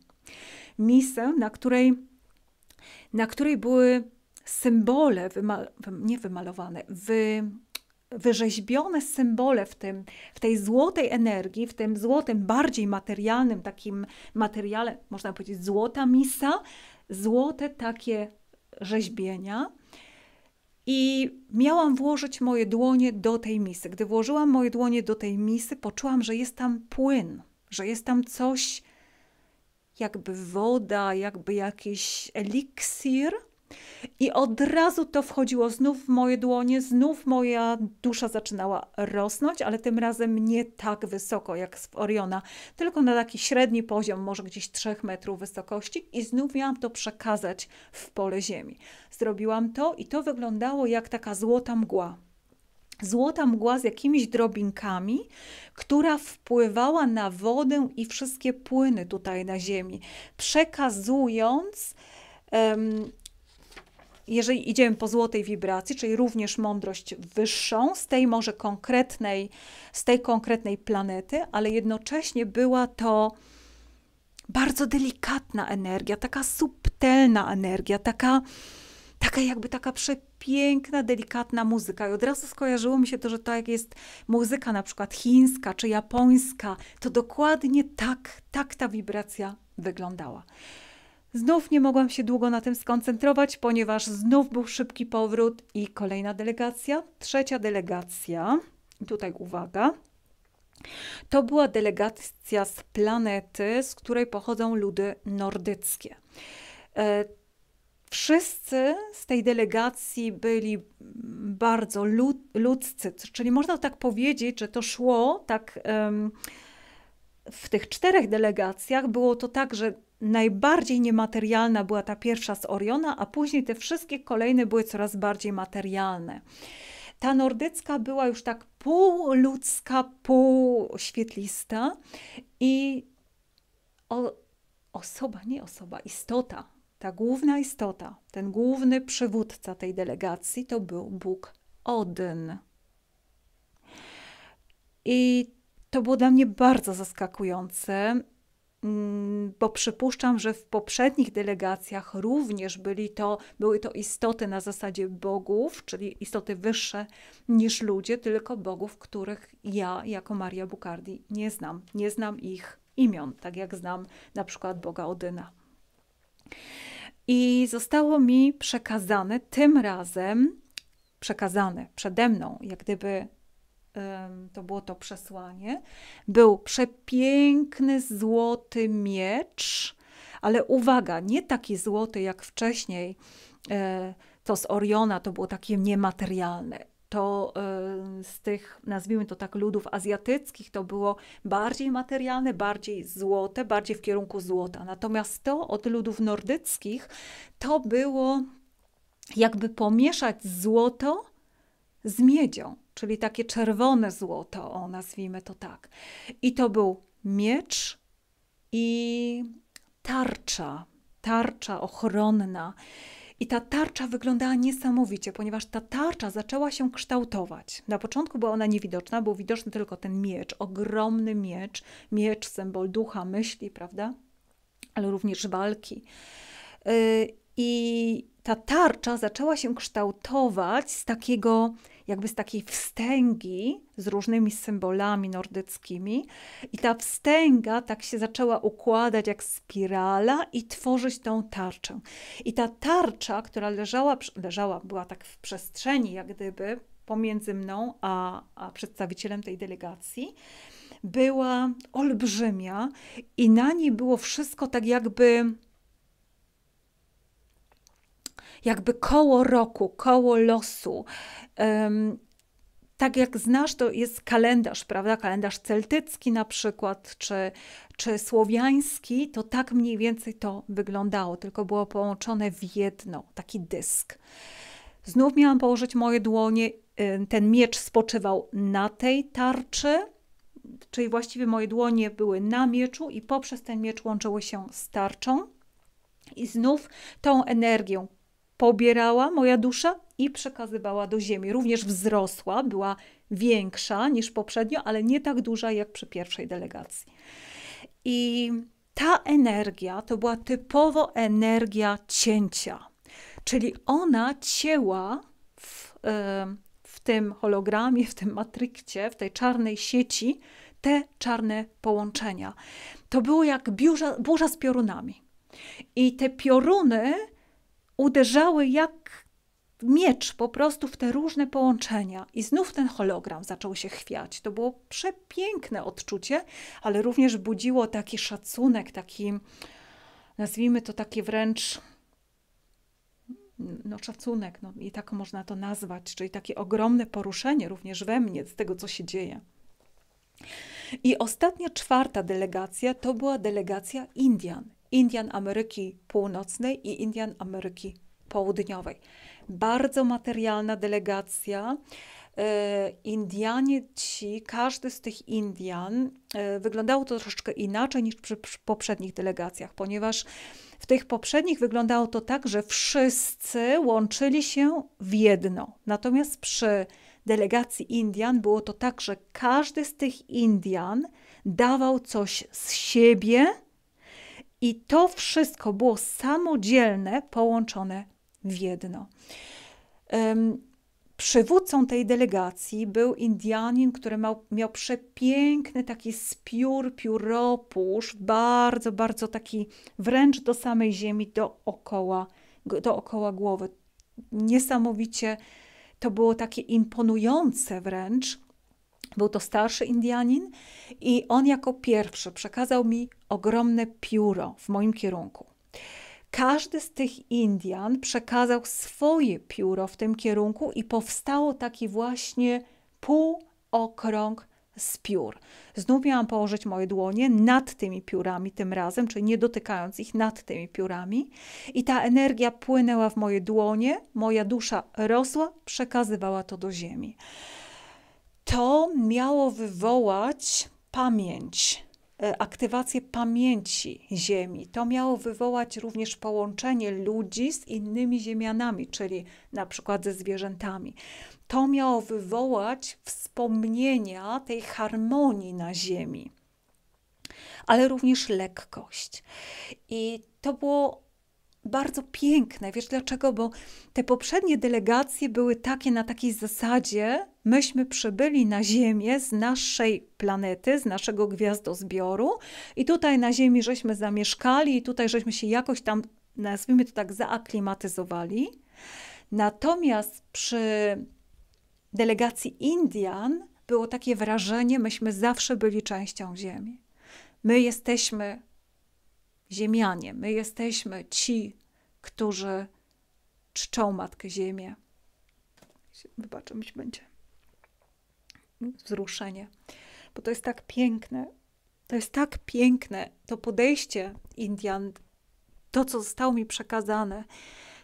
Speaker 1: Misę, na której, na której były symbole, nie wymalowane, wy wyrzeźbione symbole w, tym, w tej złotej energii, w tym złotym, bardziej materialnym takim materiale, można powiedzieć złota misa, złote takie rzeźbienia. I miałam włożyć moje dłonie do tej misy. Gdy włożyłam moje dłonie do tej misy, poczułam, że jest tam płyn, że jest tam coś, jakby woda, jakby jakiś eliksir, i od razu to wchodziło znów w moje dłonie, znów moja dusza zaczynała rosnąć, ale tym razem nie tak wysoko jak z Oriona, tylko na taki średni poziom, może gdzieś 3 metrów wysokości, i znów miałam to przekazać w pole ziemi. Zrobiłam to i to wyglądało jak taka złota mgła złota mgła z jakimiś drobinkami, która wpływała na wodę i wszystkie płyny tutaj na Ziemi, przekazując jeżeli idziemy po złotej wibracji, czyli również mądrość wyższą, z tej może konkretnej, z tej konkretnej planety, ale jednocześnie była to bardzo delikatna energia, taka subtelna energia, taka, taka jakby taka przepiękna, delikatna muzyka. I od razu skojarzyło mi się to, że to jak jest muzyka na przykład chińska czy japońska, to dokładnie tak, tak ta wibracja wyglądała. Znów nie mogłam się długo na tym skoncentrować, ponieważ znów był szybki powrót i kolejna delegacja, trzecia delegacja. Tutaj uwaga. To była delegacja z planety, z której pochodzą ludy nordyckie. E, wszyscy z tej delegacji byli bardzo ludzcy, czyli można tak powiedzieć, że to szło tak. w tych czterech delegacjach było to tak, że najbardziej niematerialna była ta pierwsza z Oriona, a później te wszystkie kolejne były coraz bardziej materialne. Ta nordycka była już tak półludzka, półświetlista i o, osoba, nie osoba, istota, ta główna istota, ten główny przywódca tej delegacji to był Bóg Odyn. I to było dla mnie bardzo zaskakujące. Mm, bo przypuszczam, że w poprzednich delegacjach również byli to, były to istoty na zasadzie bogów, czyli istoty wyższe niż ludzie, tylko bogów, których ja jako Maria Bukardi nie znam. Nie znam ich imion, tak jak znam na przykład Boga Odyna. I zostało mi przekazane tym razem, przekazane przede mną, jak gdyby to było to przesłanie, był przepiękny złoty miecz, ale uwaga, nie taki złoty jak wcześniej, e, to z Oriona, to było takie niematerialne. To e, z tych, nazwijmy to tak, ludów azjatyckich, to było bardziej materialne, bardziej złote, bardziej w kierunku złota. Natomiast to od ludów nordyckich, to było jakby pomieszać złoto z miedzią czyli takie czerwone złoto, o nazwijmy to tak. I to był miecz i tarcza, tarcza ochronna. I ta tarcza wyglądała niesamowicie, ponieważ ta tarcza zaczęła się kształtować. Na początku była ona niewidoczna, był widoczny tylko ten miecz, ogromny miecz, miecz, symbol ducha, myśli, prawda? Ale również walki. Y, I ta tarcza zaczęła się kształtować z takiego jakby z takiej wstęgi z różnymi symbolami nordyckimi. I ta wstęga tak się zaczęła układać jak spirala i tworzyć tą tarczę. I ta tarcza, która leżała, leżała była tak w przestrzeni, jak gdyby pomiędzy mną a, a przedstawicielem tej delegacji, była olbrzymia i na niej było wszystko tak jakby jakby koło roku, koło losu. tak jak znasz, to jest kalendarz, prawda? Kalendarz celtycki na przykład, czy, czy słowiański, to tak mniej więcej to wyglądało, tylko było połączone w jedno, taki dysk. Znów miałam położyć moje dłonie, ten miecz spoczywał na tej tarczy, czyli właściwie moje dłonie były na mieczu i poprzez ten miecz łączyły się z tarczą. I znów tą energią pobierała moja dusza i przekazywała do ziemi. Również wzrosła, była większa niż poprzednio, ale nie tak duża jak przy pierwszej delegacji. I ta energia to była typowo energia cięcia, czyli ona cięła w, e, w tym hologramie, w tym matrykcie, w tej czarnej sieci te czarne połączenia. To było jak burza, burza z piorunami. I te pioruny uderzały jak miecz po prostu w te różne połączenia. I znów ten hologram zaczął się chwiać. To było przepiękne odczucie, ale również budziło taki szacunek, taki, nazwijmy to takie wręcz no, szacunek, no, i tak można to nazwać, czyli takie ogromne poruszenie również we mnie z tego, co się dzieje. I ostatnia, czwarta delegacja to była delegacja Indian. Indian Ameryki Północnej i Indian Ameryki Południowej. Bardzo materialna delegacja. E, Indianie ci, każdy z tych Indian, e, wyglądało to troszeczkę inaczej niż przy, przy poprzednich delegacjach, ponieważ w tych poprzednich wyglądało to tak, że wszyscy łączyli się w jedno. Natomiast przy delegacji Indian było to tak, że każdy z tych Indian dawał coś z siebie, i to wszystko było samodzielne, połączone w jedno. Um, przywódcą tej delegacji był Indianin, który miał, miał przepiękny taki spiór, pióropusz, bardzo, bardzo taki wręcz do samej ziemi, dookoła, dookoła głowy. Niesamowicie to było takie imponujące wręcz był to starszy Indianin i on jako pierwszy przekazał mi ogromne pióro w moim kierunku. Każdy z tych Indian przekazał swoje pióro w tym kierunku i powstało taki właśnie półokrąg z piór. Znów miałam położyć moje dłonie nad tymi piórami tym razem, czyli nie dotykając ich nad tymi piórami. I ta energia płynęła w moje dłonie, moja dusza rosła, przekazywała to do ziemi to miało wywołać pamięć, e, aktywację pamięci Ziemi. To miało wywołać również połączenie ludzi z innymi ziemianami, czyli na przykład ze zwierzętami. To miało wywołać wspomnienia tej harmonii na Ziemi, ale również lekkość. I to było bardzo piękne. Wiesz dlaczego? Bo te poprzednie delegacje były takie na takiej zasadzie: myśmy przybyli na Ziemię z naszej planety, z naszego gwiazdozbioru, i tutaj na Ziemi żeśmy zamieszkali, i tutaj żeśmy się jakoś tam, nazwijmy to tak, zaaklimatyzowali. Natomiast przy delegacji Indian było takie wrażenie, myśmy zawsze byli częścią Ziemi. My jesteśmy ziemianie. My jesteśmy ci, którzy czczą Matkę Ziemię. Wybaczę, mi będzie wzruszenie, bo to jest tak piękne. To jest tak piękne to podejście Indian, to co zostało mi przekazane,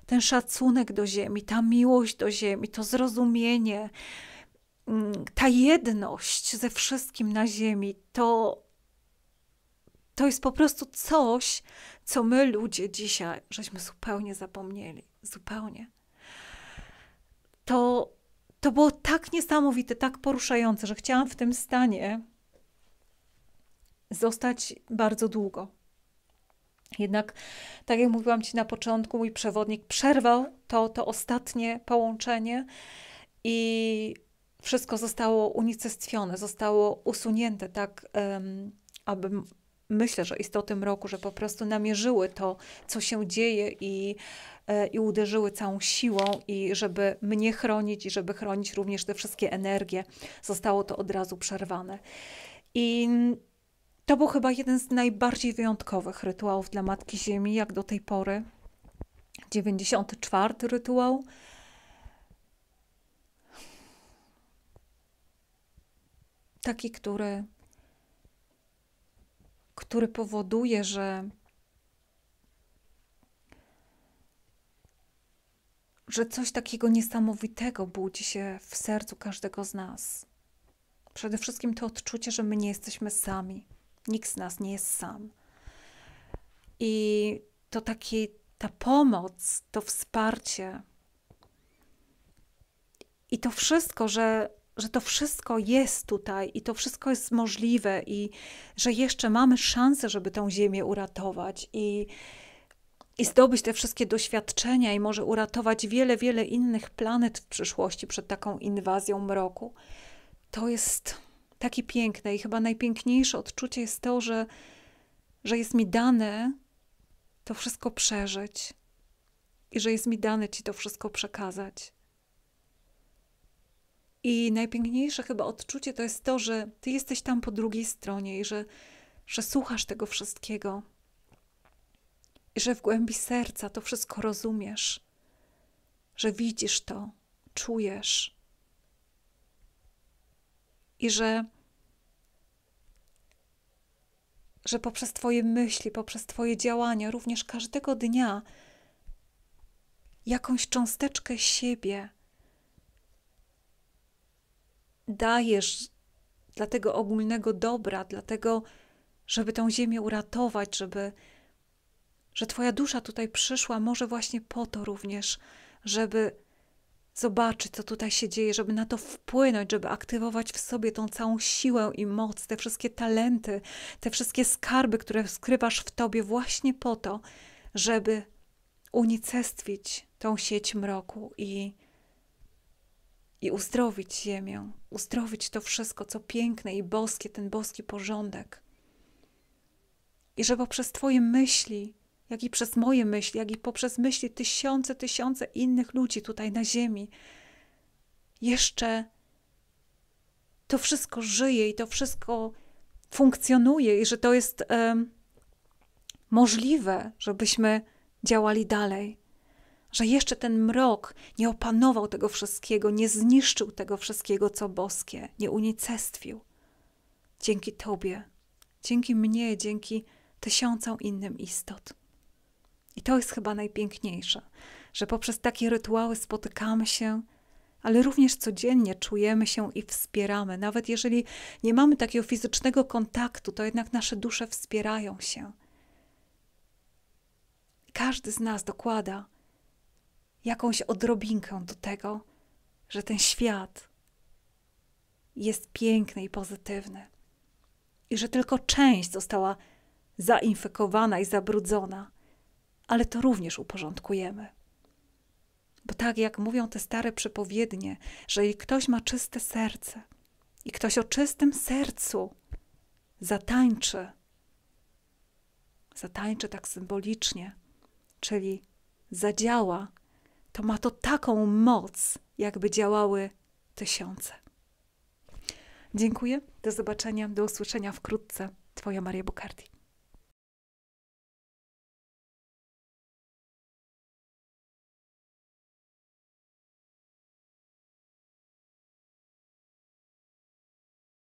Speaker 1: ten szacunek do ziemi, ta miłość do ziemi, to zrozumienie, mm, ta jedność ze wszystkim na ziemi, to to jest po prostu coś, co my ludzie dzisiaj, żeśmy zupełnie zapomnieli. Zupełnie. To, to było tak niesamowite, tak poruszające, że chciałam w tym stanie zostać bardzo długo. Jednak, tak jak mówiłam Ci na początku, mój przewodnik przerwał to, to ostatnie połączenie i wszystko zostało unicestwione, zostało usunięte, tak, um, aby myślę, że istotnym mroku, że po prostu namierzyły to, co się dzieje i, e, i uderzyły całą siłą i żeby mnie chronić i żeby chronić również te wszystkie energie, zostało to od razu przerwane. I to był chyba jeden z najbardziej wyjątkowych rytuałów dla Matki Ziemi, jak do tej pory. 94 rytuał. Taki, który który powoduje, że że coś takiego niesamowitego budzi się w sercu każdego z nas. Przede wszystkim to odczucie, że my nie jesteśmy sami. Nikt z nas nie jest sam. I to takie, ta pomoc, to wsparcie i to wszystko, że że to wszystko jest tutaj i to wszystko jest możliwe i że jeszcze mamy szansę, żeby tą ziemię uratować i, i zdobyć te wszystkie doświadczenia i może uratować wiele, wiele innych planet w przyszłości przed taką inwazją mroku. To jest takie piękne i chyba najpiękniejsze odczucie jest to, że, że jest mi dane to wszystko przeżyć i że jest mi dane Ci to wszystko przekazać. I najpiękniejsze chyba odczucie to jest to, że ty jesteś tam po drugiej stronie i że, że słuchasz tego wszystkiego. I że w głębi serca to wszystko rozumiesz, że widzisz to, czujesz. I że, że poprzez Twoje myśli, poprzez Twoje działania, również każdego dnia, jakąś cząsteczkę siebie dajesz dla tego ogólnego dobra, dlatego, żeby tą ziemię uratować, żeby, że Twoja dusza tutaj przyszła, może właśnie po to również, żeby zobaczyć, co tutaj się dzieje, żeby na to wpłynąć, żeby aktywować w sobie tą całą siłę i moc, te wszystkie talenty, te wszystkie skarby, które skrywasz w tobie, właśnie po to, żeby unicestwić tą sieć mroku i i uzdrowić ziemię, uzdrowić to wszystko, co piękne i boskie, ten boski porządek. I że poprzez Twoje myśli, jak i przez moje myśli, jak i poprzez myśli tysiące, tysiące innych ludzi tutaj na Ziemi, jeszcze to wszystko żyje i to wszystko funkcjonuje, i że to jest możliwe, żebyśmy działali dalej że jeszcze ten mrok nie opanował tego wszystkiego, nie zniszczył tego wszystkiego, co boskie, nie unicestwił. Dzięki Tobie, dzięki mnie, dzięki tysiącom innym istot. I to jest chyba najpiękniejsze, że poprzez takie rytuały spotykamy się, ale również codziennie czujemy się i wspieramy. Nawet jeżeli nie mamy takiego fizycznego kontaktu, to jednak nasze dusze wspierają się. Każdy z nas dokłada jakąś odrobinkę do tego, że ten świat jest piękny i pozytywny i że tylko część została zainfekowana i zabrudzona, ale to również uporządkujemy. Bo tak jak mówią te stare przepowiednie, że jeśli ktoś ma czyste serce i ktoś o czystym sercu zatańczy, zatańczy tak symbolicznie, czyli zadziała to ma to taką moc, jakby działały tysiące. Dziękuję, do zobaczenia, do usłyszenia wkrótce. Twoja Maria Bukardi.